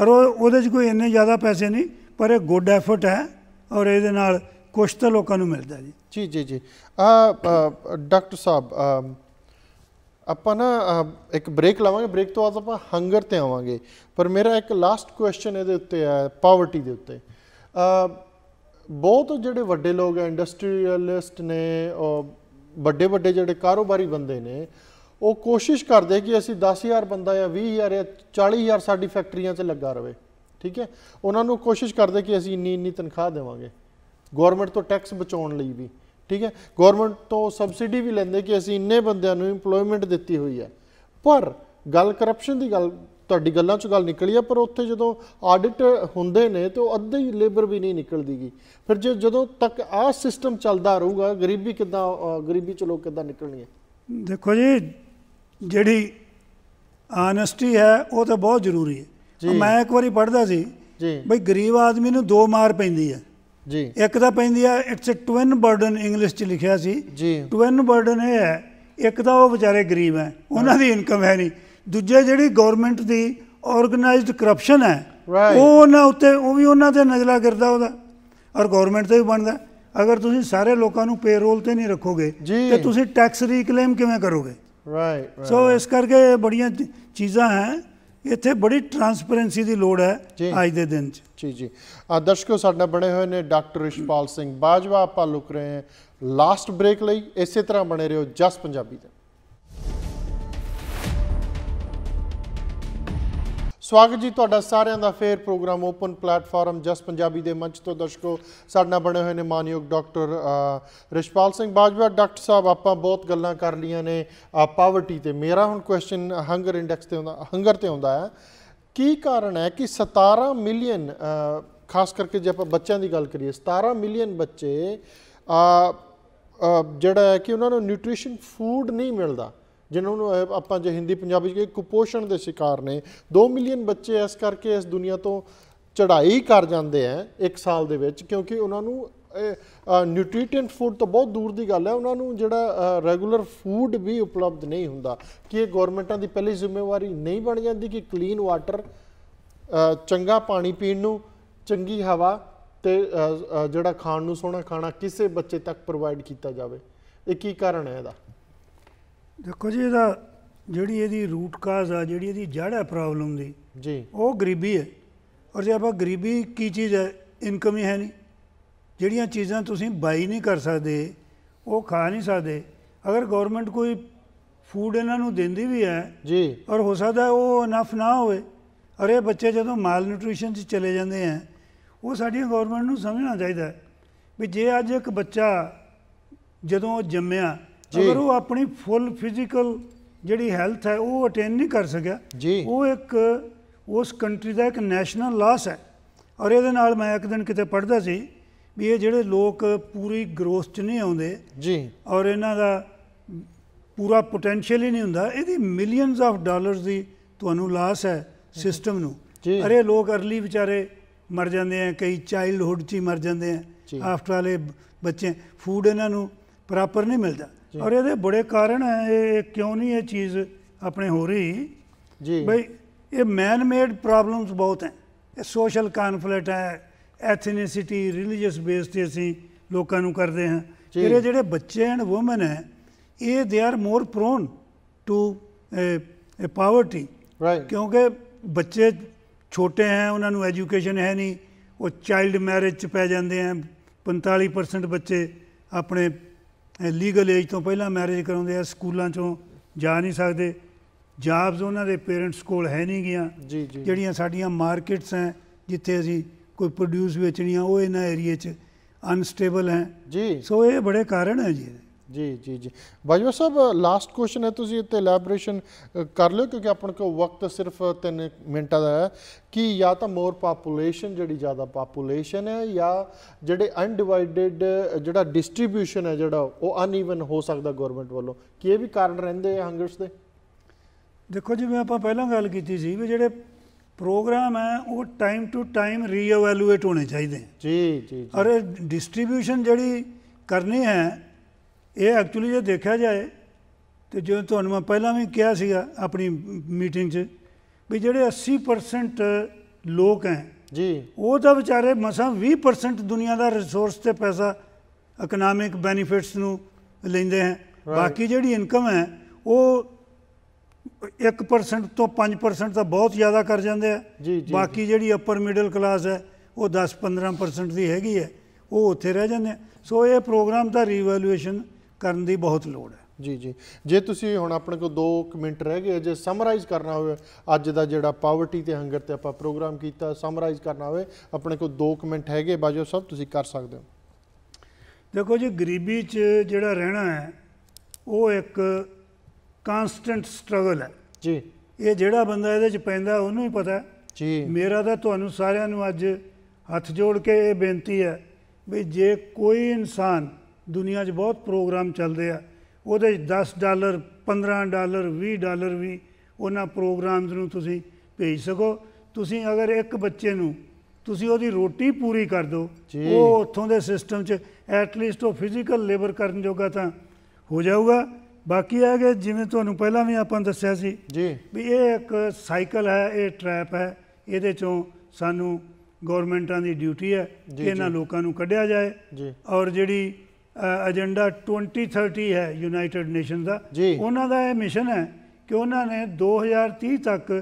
Speaker 2: ਔਰ ਉਹਦੇ 'ਚ ਕੋਈ ਇੰਨੇ ਜ਼ਿਆਦਾ ਪੈਸੇ ਨਹੀਂ ਪਰ ਇਹ ਗੁੱਡ ਐਫਰਟ ਹੈ ਔਰ ਇਹਦੇ ਨਾਲ ਕੁਝ ਤਾਂ ਲੋਕਾਂ
Speaker 1: ਨੂੰ ਮਿਲਦਾ ਜੀ ਜੀ ਜੀ ਜੀ ਆ ਡਾਕਟਰ ਸਾਹਿਬ ਆਪਾਂ ਨਾ ਇੱਕ ਬ੍ਰੇਕ ਲਾਵਾਂਗੇ ਬ੍ਰੇਕ ਤੋਂ ਬਾਅਦ ਆਪਾਂ ਹੰਗਰ ਤੇ ਆਵਾਂਗੇ ਪਰ ਮੇਰਾ ਇੱਕ ਲਾਸਟ ਕੁਐਸਚਨ ਇਹਦੇ ਉੱਤੇ ਹੈ ਪਾਵਰਟੀ ਦੇ ਉੱਤੇ ਬਹੁਤ ਜਿਹੜੇ ਵੱਡੇ ਲੋਕ ਇੰਡਸਟਰੀਅਲਿਸਟ ਨੇ ਵੱਡੇ ਵੱਡੇ ਜਿਹੜੇ ਕਾਰੋਬਾਰੀ ਬੰਦੇ ਨੇ ਉਹ ਕੋਸ਼ਿਸ਼ ਕਰਦੇ ਕਿ ਅਸੀਂ 10000 ਬੰਦਾ ਜਾਂ 20000 ਜਾਂ 40000 ਸਾਡੀ ਫੈਕਟਰੀਆਂ 'ਚ ਲੱਗਾ ਰਵੇ ਠੀਕ ਹੈ ਉਹਨਾਂ ਨੂੰ ਕੋਸ਼ਿਸ਼ ਕਰਦੇ ਕਿ ਅਸੀਂ ਇੰਨੀ ਇੰਨੀ ਤਨਖਾਹ ਦੇਵਾਂਗੇ ਗਵਰਨਮੈਂਟ ਤੋਂ ਟੈਕਸ ਬਚਾਉਣ ਲਈ ਵੀ ਠੀਕ ਹੈ ਗਵਰਨਮੈਂਟ ਤੋਂ ਸਬਸਿਡੀ ਵੀ ਲੈਂਦੇ ਕਿ ਅਸੀਂ ਇੰਨੇ ਬੰਦਿਆਂ ਨੂੰ EMPLOYMENT ਦਿੱਤੀ ਹੋਈ ਹੈ ਪਰ ਗੱਲ ਕਰਪਸ਼ਨ ਦੀ ਗੱਲ ਤੁਹਾਡੀ ਗੱਲਾਂ 'ਚ ਗੱਲ ਨਿਕਲੀ ਆ ਪਰ ਉੱਥੇ ਜਦੋਂ ਆਡਿਟ ਹੁੰਦੇ ਨੇ ਤੇ ਉਹ ਅੱਧੇ ਹੀ ਲੇਬਰ ਵੀ ਨਹੀਂ ਨਿਕਲਦੀਗੀ ਫਿਰ ਜੇ ਜਦੋਂ ਤੱਕ ਆਹ ਸਿਸਟਮ ਚੱਲਦਾ ਰਹੂਗਾ ਗਰੀਬੀ ਕਿੱਦਾਂ ਗਰੀਬੀ ਚ ਲੋਕ ਕਿੱਦਾਂ ਨਿਕਲਣਗੇ ਦੇਖੋ ਜੀ
Speaker 2: ਜਿਹੜੀ ਆਨੈਸਟੀ ਹੈ ਉਹ ਤਾਂ ਬਹੁਤ ਜ਼ਰੂਰੀ ਹੈ ਮੈਂ ਇੱਕ ਵਾਰੀ ਪੜ੍ਹਦਾ ਸੀ ਜੀ ਬਈ ਗਰੀਬ ਆਦਮੀ ਨੂੰ ਦੋ ਮਾਰ ਪੈਂਦੀ ਹੈ ਜੀ ਇੱਕ ਤਾਂ ਪੈਂਦੀ ਹੈ it's a twin burden English 'ਚ ਲਿਖਿਆ ਸੀ ਜੀ ਟਵਿਨ ਬਰਡਨ ਇਹ ਹੈ ਇੱਕ ਤਾਂ ਉਹ ਵਿਚਾਰੇ ਗਰੀਬ ਹੈ ਉਹਨਾਂ ਦੀ ਇਨਕਮ ਹੈ ਨਹੀਂ ਦੂਜੇ ਜਿਹੜੀ ਗਵਰਨਮੈਂਟ ਦੀ ਆਰਗੇਨਾਈਜ਼ਡ ਕਰਪਸ਼ਨ ਹੈ ਉਹ ਉਹਨਾਂ ਉੱਤੇ ਉਹ ਵੀ ਉਹਨਾਂ ਤੇ ਨਜ਼ਲਾ ਕਰਦਾ ਉਹਦਾ ਔਰ ਗਵਰਨਮੈਂਟ ਤੇ ਵੀ ਬਣਦਾ ਅਗਰ ਤੁਸੀਂ ਸਾਰੇ ਲੋਕਾਂ ਨੂੰ ਪੇਰੋਲ ਤੇ ਨਹੀਂ ਰੱਖੋਗੇ ਤੇ ਤੁਸੀਂ ਟੈਕਸ ਰੀਕਲੇਮ ਕਿਵੇਂ ਕਰੋਗੇ
Speaker 3: ਰਾਈਟ
Speaker 1: ਸੋ
Speaker 2: ਇਸ ਕਰਕੇ ਬੜੀਆਂ ਚੀਜ਼ਾਂ ਹੈ ਇੱਥੇ ਬੜੀ ਟਰਾਂਸਪੇਰੈਂਸੀ ਦੀ ਲੋੜ ਹੈ
Speaker 1: ਅੱਜ ਦੇ ਦਿਨ ਚ ਜੀ ਜੀ ਦਰਸ਼ਕੋ ਸਾਡਾ ਬਣੇ ਹੋਏ ਨੇ ਡਾਕਟਰ ਰਿਸ਼ਪਾਲ ਸਿੰਘ ਬਾਜਵਾ ਆਪਾਂ ਲੁਕ ਰਹੇ ਹਾਂ ਲਾਸਟ ਬ੍ਰੇਕ ਲਈ ਇਸੇ ਤਰ੍ਹਾਂ ਬਣੇ ਰਹੋ ਜਸ ਪੰਜਾਬੀ ਦੇ ਸਵਾਗਤ ਜੀ ਤੁਹਾਡਾ ਸਾਰਿਆਂ ਦਾ ਫੇਰ ਪ੍ਰੋਗਰਾਮ ਓਪਨ ਪਲੇਟਫਾਰਮ ਜਸ ਪੰਜਾਬੀ ਦੇ ਮੰਚ ਤੋਂ ਦਰਸ਼ਕੋ ਸਾਡੇ ਨਾਲ ਬਣੇ ਹੋਏ ਨੇ ਮਾਨਯੋਗ ਡਾਕਟਰ ਰਿਸ਼ਪਾਲ ਸਿੰਘ ਬਾਜਵਾ ਡਾਕਟਰ ਸਾਹਿਬ ਆਪਾਂ ਬਹੁਤ ਗੱਲਾਂ ਕਰ ਲੀਆਂ ਨੇ ਪਾਵਰਟੀ ਤੇ ਮੇਰਾ ਹੁਣ ਕੁਐਸਚਨ ਹੰਗਰ ਇੰਡੈਕਸ ਤੇ ਹੁੰਦਾ ਹੰਗਰ ਤੇ ਹੁੰਦਾ ਹੈ ਕੀ ਕਾਰਨ ਹੈ ਕਿ 17 ਮਿਲੀਅਨ ਖਾਸ ਕਰਕੇ ਜੇ ਆਪਾਂ ਬੱਚਿਆਂ ਦੀ ਗੱਲ ਕਰੀਏ 17 ਮਿਲੀਅਨ ਬੱਚੇ ਜਿਹੜਾ ਹੈ ਕਿ ਉਹਨਾਂ ਨੂੰ ਨਿਊਟ੍ਰੀਸ਼ਨ ਫੂਡ ਨਹੀਂ ਮਿਲਦਾ ਜਿਨ੍ਹਾਂ ਨੂੰ ਆਪਾਂ ਜੇ ਹਿੰਦੀ ਪੰਜਾਬੀ ਚ ਕੁਪੋਸ਼ਣ ਦੇ ਸ਼ਿਕਾਰ ਨੇ 2 ਮਿਲੀਅਨ ਬੱਚੇ ਇਸ ਕਰਕੇ ਇਸ ਦੁਨੀਆ ਤੋਂ ਚੜਾਈ ਕਰ ਜਾਂਦੇ ਆ ਇੱਕ ਸਾਲ ਦੇ ਵਿੱਚ ਕਿਉਂਕਿ ਉਹਨਾਂ ਨੂੰ ਨਿਊਟ੍ਰੀਟੈਂਟ ਫੂਡ ਤਾਂ ਬਹੁਤ ਦੂਰ ਦੀ ਗੱਲ ਹੈ ਉਹਨਾਂ ਨੂੰ ਜਿਹੜਾ ਰੈਗੂਲਰ ਫੂਡ ਵੀ ਉਪਲਬਧ ਨਹੀਂ ਹੁੰਦਾ ਕਿ ਇਹ ਗਵਰਨਮੈਂਟਾਂ ਦੀ ਪਹਿਲੀ ਜ਼ਿੰਮੇਵਾਰੀ ਨਹੀਂ ਬਣ ਜਾਂਦੀ ਕਿ ਕਲੀਨ ਵਾਟਰ ਚੰਗਾ ਪਾਣੀ ਪੀਣ ਨੂੰ ਚੰਗੀ ਹਵਾ ਤੇ ਜਿਹੜਾ ਖਾਣ ਨੂੰ ਸੋਹਣਾ ਖਾਣਾ ਕਿਸੇ ਬੱਚੇ ਤੱਕ ਪ੍ਰੋਵਾਈਡ ਕੀਤਾ ਜਾਵੇ ਇਹ ਕੀ ਕਾਰਨ ਹੈ ਇਹਦਾ ਦੇਖੋ ਜੀ ਇਹਦਾ
Speaker 2: ਜਿਹੜੀ ਇਹਦੀ ਰੂਟ ਕਾਜ਼ ਆ ਜਿਹੜੀ ਇਹਦੀ ਜੜ੍ਹ ਹੈ ਪ੍ਰੋਬਲਮ ਦੀ ਜੀ ਉਹ ਗਰੀਬੀ ਹੈ ਔਰ ਜੇ ਆਪਾਂ ਗਰੀਬੀ ਕੀ ਚੀਜ਼ ਹੈ ਇਨਕਮ ਹੀ ਹੈ ਨਹੀਂ ਜਿਹੜੀਆਂ ਚੀਜ਼ਾਂ ਤੁਸੀਂ ਬਾਈ ਨਹੀਂ ਕਰ ਸਕਦੇ ਉਹ ਖਾ ਨਹੀਂ ਸਕਦੇ ਅਗਰ ਗਵਰਨਮੈਂਟ ਕੋਈ ਫੂਡ ਇਹਨਾਂ ਨੂੰ ਦਿੰਦੀ ਵੀ ਹੈ ਜੀ ਔਰ ਹੋ ਸਕਦਾ ਉਹ ਇਨਫ ਨਾ ਹੋਵੇ ਅਰੇ ਬੱਚੇ ਜਦੋਂ ਮਾਲ ਨਿਊਟ੍ਰੀਸ਼ਨ 'ਚ ਚਲੇ ਜਾਂਦੇ ਆ ਉਹ ਸਾਡੀ ਗਵਰਨਮੈਂਟ ਨੂੰ ਸਮਝਣਾ ਚਾਹੀਦਾ ਹੈ ਵੀ ਜੇ ਅੱਜ ਇੱਕ ਬੱਚਾ ਜਦੋਂ ਉਹ ਜੰਮਿਆ ਅਗਰ ਉਹ ਆਪਣੀ ਫੁੱਲ ਫਿਜ਼ੀਕਲ ਜਿਹੜੀ ਹੈਲਥ ਹੈ ਉਹ ਅਟੇਨ ਨਹੀਂ ਕਰ ਸਕਿਆ ਉਹ ਇੱਕ ਉਸ ਕੰਟਰੀ ਦਾ ਇੱਕ ਨੈਸ਼ਨਲ ਲਾਸ ਹੈ ਔਰ ਇਹਦੇ ਨਾਲ ਮੈਂ ਇੱਕ ਦਿਨ ਕਿਤੇ ਪੜ੍ਹਦਾ ਸੀ ਵੀ ਇਹ ਜਿਹੜੇ ਲੋਕ ਪੂਰੀ ਗਰੋਥ 'ਚ ਨਹੀਂ ਆਉਂਦੇ ਜੀ ਔਰ ਇਹਨਾਂ ਦਾ ਪੂਰਾ ਪੋਟੈਂਸ਼ੀਅਲ ਹੀ ਨਹੀਂ ਹੁੰਦਾ ਇਹਦੀ ਮਿਲੀਅਨਸ ਆਫ ਡਾਲਰਸ ਦੀ ਤੁਹਾਨੂੰ ਲਾਸ ਹੈ ਸਿਸਟਮ ਨੂੰ ਅਰੇ ਲੋਕ ਅਰਲੀ ਵਿਚਾਰੇ ਮਰ ਜਾਂਦੇ ਆ ਕਈ ਚਾਈਲਡਹੂਡ 'ਚ ਹੀ ਮਰ ਜਾਂਦੇ ਆ ਆਫਟਰ ਵਾਲੇ ਬੱਚੇ ਫੂਡ ਇਹਨਾਂ ਨੂੰ ਪ੍ਰੋਪਰ ਨਹੀਂ ਮਿਲਦਾ ਔਰ ਇਹਦੇ ਬੜੇ ਕਾਰਨ ਹੈ ਇਹ ਕਿਉਂ ਨਹੀਂ ਇਹ ਚੀਜ਼ ਆਪਣੇ ਹੋ ਰਹੀ ਜੀ ਬਈ ਇਹ ਮੈਨ ਮੇਡ ਪ੍ਰੋਬਲਮਸ ਬਹੁਤ ਹੈ ਇਹ ਸੋਸ਼ਲ ਕਨਫਲਿਕਟ ਹੈ ਐਥਨਿਸਿਟੀ ਰਿਲੀਜੀਅਸ ਬੇਸ ਤੇ ਅਸੀਂ ਲੋਕਾਂ ਨੂੰ ਕਰਦੇ ਹਾਂ ਜਿਹੜੇ ਜਿਹੜੇ ਬੱਚੇ ਐਂਡ ਔਮਨ ਹੈ ਇਹ they are more prone to poverty right ਕਿਉਂਕਿ ਬੱਚੇ ਛੋਟੇ ਹੈ ਉਹਨਾਂ ਨੂੰ ਐਜੂਕੇਸ਼ਨ ਹੈ ਨਹੀਂ ਉਹ ਚਾਈਲਡ ਮੈਰਿਜ ਚ ਪੈ ਜਾਂਦੇ ਆ 45% ਬੱਚੇ ਆਪਣੇ ਲੀਗਲ ਏਜ ਤੋਂ ਪਹਿਲਾਂ ਮੈਰਿਜ ਕਰਾਉਂਦੇ ਆ ਸਕੂਲਾਂ ਚੋਂ ਜਾ ਨਹੀਂ ਸਕਦੇ ਜਾਬਸ ਉਹਨਾਂ ਦੇ ਪੇਰੈਂਟਸ ਕੋਲ ਹੈ ਨਹੀਂ ਗਿਆ ਜਿਹੜੀਆਂ ਸਾਡੀਆਂ ਮਾਰਕੀਟਸ ਐ ਜਿੱਥੇ ਅਸੀਂ ਕੋਈ ਪ੍ਰੋਡਿਊਸ ਵੇਚਣੀਆਂ ਉਹ ਇਹਨਾਂ ਏਰੀਆ 'ਚ ਅਨਸਟੇਬਲ ਹੈ ਜੀ
Speaker 1: ਸੋ ਇਹ ਬੜੇ ਕਾਰਨ ਹੈ ਜੀ ਜੀ ਜੀ ਜੀ ਬਾਜਵਾ ਸਾਹਿਬ ਲਾਸਟ ਕੁਐਸਚਨ ਹੈ ਤੁਸੀਂ ਇੱਥੇ ਇਲੈਬੋਰੇਸ਼ਨ ਕਰ ਲਿਓ ਕਿਉਂਕਿ ਆਪਣ ਕੋ ਵਕਤ ਸਿਰਫ 3 ਮਿੰਟਾਂ ਦਾ ਹੈ ਕਿ ਜਾਂ ਤਾਂ ਮੋਰ ਪਾਪੂਲੇਸ਼ਨ ਜਿਹੜੀ ਜ਼ਿਆਦਾ ਪਾਪੂਲੇਸ਼ਨ ਹੈ ਜਾਂ ਜਿਹੜੇ ਅਨਡਿਵਾਈਡਡ ਜਿਹੜਾ ਡਿਸਟ੍ਰੀਬਿਊਸ਼ਨ ਹੈ ਜਿਹੜਾ ਉਹ ਅਨਈਵਨ ਹੋ ਸਕਦਾ ਗਵਰਨਮੈਂਟ ਵੱਲੋਂ ਕੀ ਇਹ ਵੀ ਕਾਰਨ ਰਹਿੰਦੇ ਆ ਹੰਗਰਸ ਦੇ ਦੇਖੋ ਜਿਵੇਂ ਆਪਾਂ ਪਹਿਲਾਂ ਗੱਲ ਕੀਤੀ ਸੀ ਵੀ ਜਿਹੜੇ ਪ੍ਰੋਗਰਾਮ ਹੈ ਉਹ
Speaker 2: ਟਾਈਮ ਟੂ ਟਾਈਮ ਰੀਐਵੈਲੂਏਟ ਹੋਣੇ ਚਾਹੀਦੇ ਜੀ ਜੀ ਅਰੇ ਡਿਸਟ੍ਰੀਬਿਊਸ਼ਨ ਜਿਹੜੀ ਕਰਨੀ ਹੈ ਇਹ ਐਕਚੁਅਲੀ ਜੇ ਦੇਖਿਆ ਜਾਏ ਤੇ ਜਿਵੇਂ ਤੁਹਾਨੂੰ ਮੈਂ ਪਹਿਲਾਂ ਵੀ ਕਿਹਾ ਸੀਗਾ ਆਪਣੀ ਮੀਟਿੰਗ 'ਚ ਵੀ ਜਿਹੜੇ 80% ਲੋਕ ਹੈ ਜੀ ਉਹ ਤਾਂ ਵਿਚਾਰੇ ਮਸਾਂ 20% ਦੁਨੀਆ ਦਾ ਰਿਸੋਰਸ ਤੇ ਪੈਸਾ ਇਕਨੋਮਿਕ ਬੈਨੀਫਿਟਸ ਨੂੰ ਲੈਂਦੇ ਹਨ ਬਾਕੀ ਜਿਹੜੀ ਇਨਕਮ ਹੈ ਉਹ 1% ਤੋਂ 5% ਤਾਂ ਬਹੁਤ ਜ਼ਿਆਦਾ ਕਰ ਜਾਂਦੇ ਆ ਬਾਕੀ ਜਿਹੜੀ ਅਪਰ ਮਿਡਲ ਕਲਾਸ ਹੈ ਉਹ 10-15% ਦੀ ਹੈਗੀ ਹੈ ਉਹ ਉੱਥੇ ਰਹਿ ਜਾਂਦੇ ਸੋ ਇਹ
Speaker 1: ਪ੍ਰੋਗਰਾਮ ਦਾ ਰੀਵੈਲੂਏਸ਼ਨ ਕਰਨ ਦੀ ਬਹੁਤ ਲੋੜ ਹੈ ਜੀ ਜੀ ਜੇ ਤੁਸੀਂ ਹੁਣ ਆਪਣੇ ਕੋਲ 2 ਮਿੰਟ ਰਹਿ ਗਏ ਜੇ ਸਮਰਾਈਜ਼ ਕਰਨਾ ਹੋਵੇ ਅੱਜ ਦਾ ਜਿਹੜਾ ਪਾਵਰਟੀ ਤੇ ਹੰਗਰ ਤੇ ਆਪਾਂ ਪ੍ਰੋਗਰਾਮ ਕੀਤਾ ਸਮਰਾਈਜ਼ ਕਰਨਾ ਹੋਵੇ ਆਪਣੇ ਕੋਲ 2 ਮਿੰਟ ਹੈਗੇ ਬਾਜੋ ਸਭ ਤੁਸੀਂ ਕਰ ਸਕਦੇ ਹੋ
Speaker 2: ਦੇਖੋ ਜੀ ਗਰੀਬੀ 'ਚ ਜਿਹੜਾ ਰਹਿਣਾ ਹੈ ਉਹ ਇੱਕ ਕਨਸਟੈਂਟ ਸਟਰਗਲ ਹੈ ਜੀ ਇਹ ਜਿਹੜਾ ਬੰਦਾ ਇਹਦੇ 'ਚ ਪੈਂਦਾ ਉਹਨੂੰ ਹੀ ਪਤਾ ਜੀ ਮੇਰਾ ਤਾਂ ਤੁਹਾਨੂੰ ਸਾਰਿਆਂ ਨੂੰ ਅੱਜ ਹੱਥ ਜੋੜ ਕੇ ਇਹ ਬੇਨਤੀ ਹੈ ਵੀ ਜੇ ਕੋਈ ਇਨਸਾਨ ਦੁਨੀਆ 'ਚ ਬਹੁਤ ਪ੍ਰੋਗਰਾਮ ਚੱਲਦੇ ਆ ਉਹਦੇ 'ਚ 10 ਡਾਲਰ 15 ਡਾਲਰ 20 ਡਾਲਰ ਵੀ ਉਹਨਾਂ ਪ੍ਰੋਗਰਾਮਸ ਨੂੰ ਤੁਸੀਂ ਭੇਜ ਸਕੋ ਤੁਸੀਂ ਅਗਰ ਇੱਕ ਬੱਚੇ ਨੂੰ ਤੁਸੀਂ ਉਹਦੀ ਰੋਟੀ ਪੂਰੀ ਕਰ ਦਿਓ ਉਹ ਉੱਥੋਂ ਦੇ ਸਿਸਟਮ 'ਚ ਐਟ ਲੀਸਟ ਉਹ ਫਿਜ਼ੀਕਲ ਲੇਬਰ ਕਰਨ ਜੋਗਾ ਤਾਂ ਹੋ ਜਾਊਗਾ ਬਾਕੀ ਆ ਗਿਆ ਜਿਵੇਂ ਤੁਹਾਨੂੰ ਪਹਿਲਾਂ ਵੀ ਆਪਾਂ ਦੱਸਿਆ ਸੀ ਜੀ ਵੀ ਇਹ ਇੱਕ ਸਾਈਕਲ ਹੈ ਇਹ ਟ੍ਰੈਪ ਹੈ ਇਹਦੇ ਚੋਂ ਸਾਨੂੰ ਗਵਰਨਮੈਂਟਾਂ ਦੀ ਡਿਊਟੀ ਹੈ ਕਿ ਇਹਨਾਂ ਲੋਕਾਂ ਨੂੰ ਕੱਢਿਆ ਜਾਏ ਜੀ ਔਰ ਜਿਹੜੀ ਏਜੰਡਾ 2030 ਹੈ ਯੂਨਾਈਟਿਡ ਨੇਸ਼ਨ ਦਾ ਉਹਨਾਂ ਦਾ ਇਹ ਮਿਸ਼ਨ ਹੈ ਕਿ ਉਹਨਾਂ ਨੇ 2030 ਤੱਕ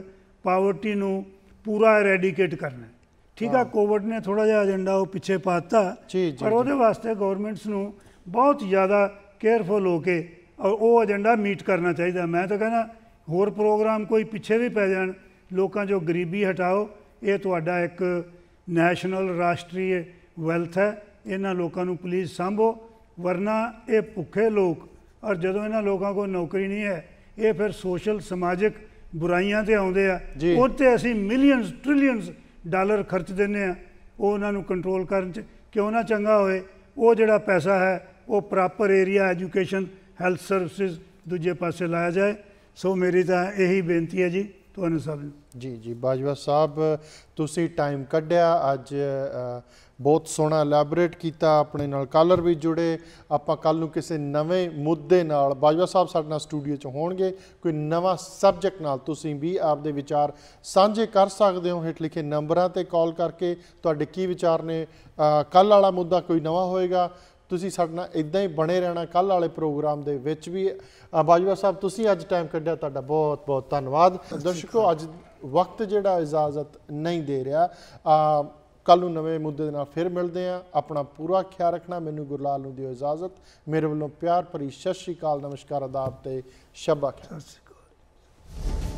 Speaker 2: ਪਾਵਰਟੀ ਨੂੰ ਪੂਰਾ ਐਰੈਡੀਕੇਟ ਕਰਨਾ ਹੈ ਠੀਕ ਆ ਕੋਵਿਡ ਨੇ ਥੋੜਾ ਜਿਹਾ ਏਜੰਡਾ ਉਹ ਪਿੱਛੇ ਪਾਤਾ ਪਰ ਉਹਦੇ ਵਾਸਤੇ ਗਵਰਨਮੈਂਟਸ ਨੂੰ ਬਹੁਤ ਜ਼ਿਆਦਾ ਕੇਅਰਫੁਲ ਹੋ ਕੇ ਉਹ ਏਜੰਡਾ ਮੀਟ ਕਰਨਾ ਚਾਹੀਦਾ ਮੈਂ ਤਾਂ ਕਹਿੰਦਾ ਹੋਰ ਪ੍ਰੋਗਰਾਮ ਕੋਈ ਪਿੱਛੇ ਵੀ ਪੈ ਜਾਣ ਲੋਕਾਂ ਜੋ ਗਰੀਬੀ ਹਟਾਓ ਇਹ ਤੁਹਾਡਾ ਇੱਕ ਨੈਸ਼ਨਲ ਰਾਸ਼ਟਰੀ ਵੈਲਥ ਹੈ ਇਹਨਾਂ ਲੋਕਾਂ ਨੂੰ ਪਲੀਜ਼ ਸੰਭੋ ਵਰਨਾ ਇਹ ਭੁੱਖੇ ਲੋਕ ਔਰ ਜਦੋਂ ਇਹਨਾਂ ਲੋਕਾਂ ਕੋਲ ਨੌਕਰੀ ਨਹੀਂ ਹੈ ਇਹ ਫਿਰ ਸੋਸ਼ਲ ਸਮਾਜਿਕ ਬੁਰਾਈਆਂ ਤੇ ਆਉਂਦੇ ਆ ਉੱਤੇ ਅਸੀਂ ਮਿਲੀਅਨਸ ਟ੍ਰਿਲੀਅਨਸ ਡਾਲਰ ਖਰਚ ਦਿੰਨੇ ਆ ਉਹ ਉਹਨਾਂ ਨੂੰ ਕੰਟਰੋਲ ਕਰਨ ਚ ਕਿਉਂ ਨਾ ਚੰਗਾ ਹੋਏ ਉਹ ਜਿਹੜਾ ਪੈਸਾ ਹੈ ਉਹ proper area education health services ਦੂਜੇ ਪਾਸੇ ਲਾਇਆ ਜਾਏ
Speaker 1: ਸੋ ਮੇਰੀ ਤਾਂ ਇਹੀ ਬੇਨਤੀ ਹੈ ਜੀ ਤੁਹਾਨੂੰ ਸਭ ਨੂੰ ਜੀ ਜੀ ਬਾਜਵਾ ਸਾਹਿਬ ਤੁਸੀਂ ਟਾਈਮ ਕੱਢਿਆ ਅੱਜ ਬਹੁਤ ਸੋਹਣਾ ਐਲਾਬੋਰੇਟ ਕੀਤਾ ਆਪਣੇ ਨਾਲ ਕਾਲਰ ਵੀ ਜੁੜੇ ਆਪਾਂ ਕੱਲ ਨੂੰ ਕਿਸੇ ਨਵੇਂ ਮੁੱਦੇ ਨਾਲ ਬਾਜਵਾ ਸਾਹਿਬ ਸਾਡੇ ਨਾਲ ਸਟੂਡੀਓ 'ਚ ਹੋਣਗੇ ਕੋਈ ਨਵਾਂ ਸਬਜੈਕਟ ਨਾਲ ਤੁਸੀਂ ਵੀ ਆਪਦੇ ਵਿਚਾਰ ਸਾਂਝੇ ਕਰ ਸਕਦੇ ਹੋ ਹੇਠ ਲਿਖੇ ਨੰਬਰਾਂ ਤੇ ਕਾਲ ਕਰਕੇ ਤੁਹਾਡੇ ਕੀ ਵਿਚਾਰ ਨੇ ਕੱਲ ਵਾਲਾ ਮੁੱਦਾ ਕੋਈ ਨਵਾਂ ਹੋਏਗਾ ਤੁਸੀਂ ਸਾਡੇ ਨਾਲ ਇਦਾਂ ਹੀ ਬਣੇ ਰਹਿਣਾ ਕੱਲ ਵਾਲੇ ਪ੍ਰੋਗਰਾਮ ਦੇ ਵਿੱਚ ਵੀ ਬਾਜਵਾ ਸਾਹਿਬ ਤੁਸੀਂ ਅੱਜ ਟਾਈਮ ਕੱਢਿਆ ਤੁਹਾਡਾ ਬਹੁਤ ਬਹੁਤ ਧੰਨਵਾਦ ਦਰਸ਼ਕੋ ਅੱਜ ਵਕਤ ਜਿਹੜਾ ਇਜਾਜ਼ਤ ਨਹੀਂ ਦੇ ਰਿਹਾ ਕੱਲ ਨੂੰ ਨਵੇਂ ਮੁੱਦੇ ਦੇ ਨਾਲ ਫਿਰ ਮਿਲਦੇ ਆਂ ਆਪਣਾ ਪੂਰਾ ਖਿਆਲ ਰੱਖਣਾ ਮੈਨੂੰ ਗੁਰਲਾਲ ਨੂੰ ਦਿਓ ਇਜਾਜ਼ਤ ਮੇਰੇ ਵੱਲੋਂ ਪਿਆਰ ਭਰੀ ਸਤਿ ਸ਼੍ਰੀ ਅਕਾਲ ਨਮਸਕਾਰ ਆਦਾਬ ਤੇ ਸ਼ਬਾ ਖੈਰ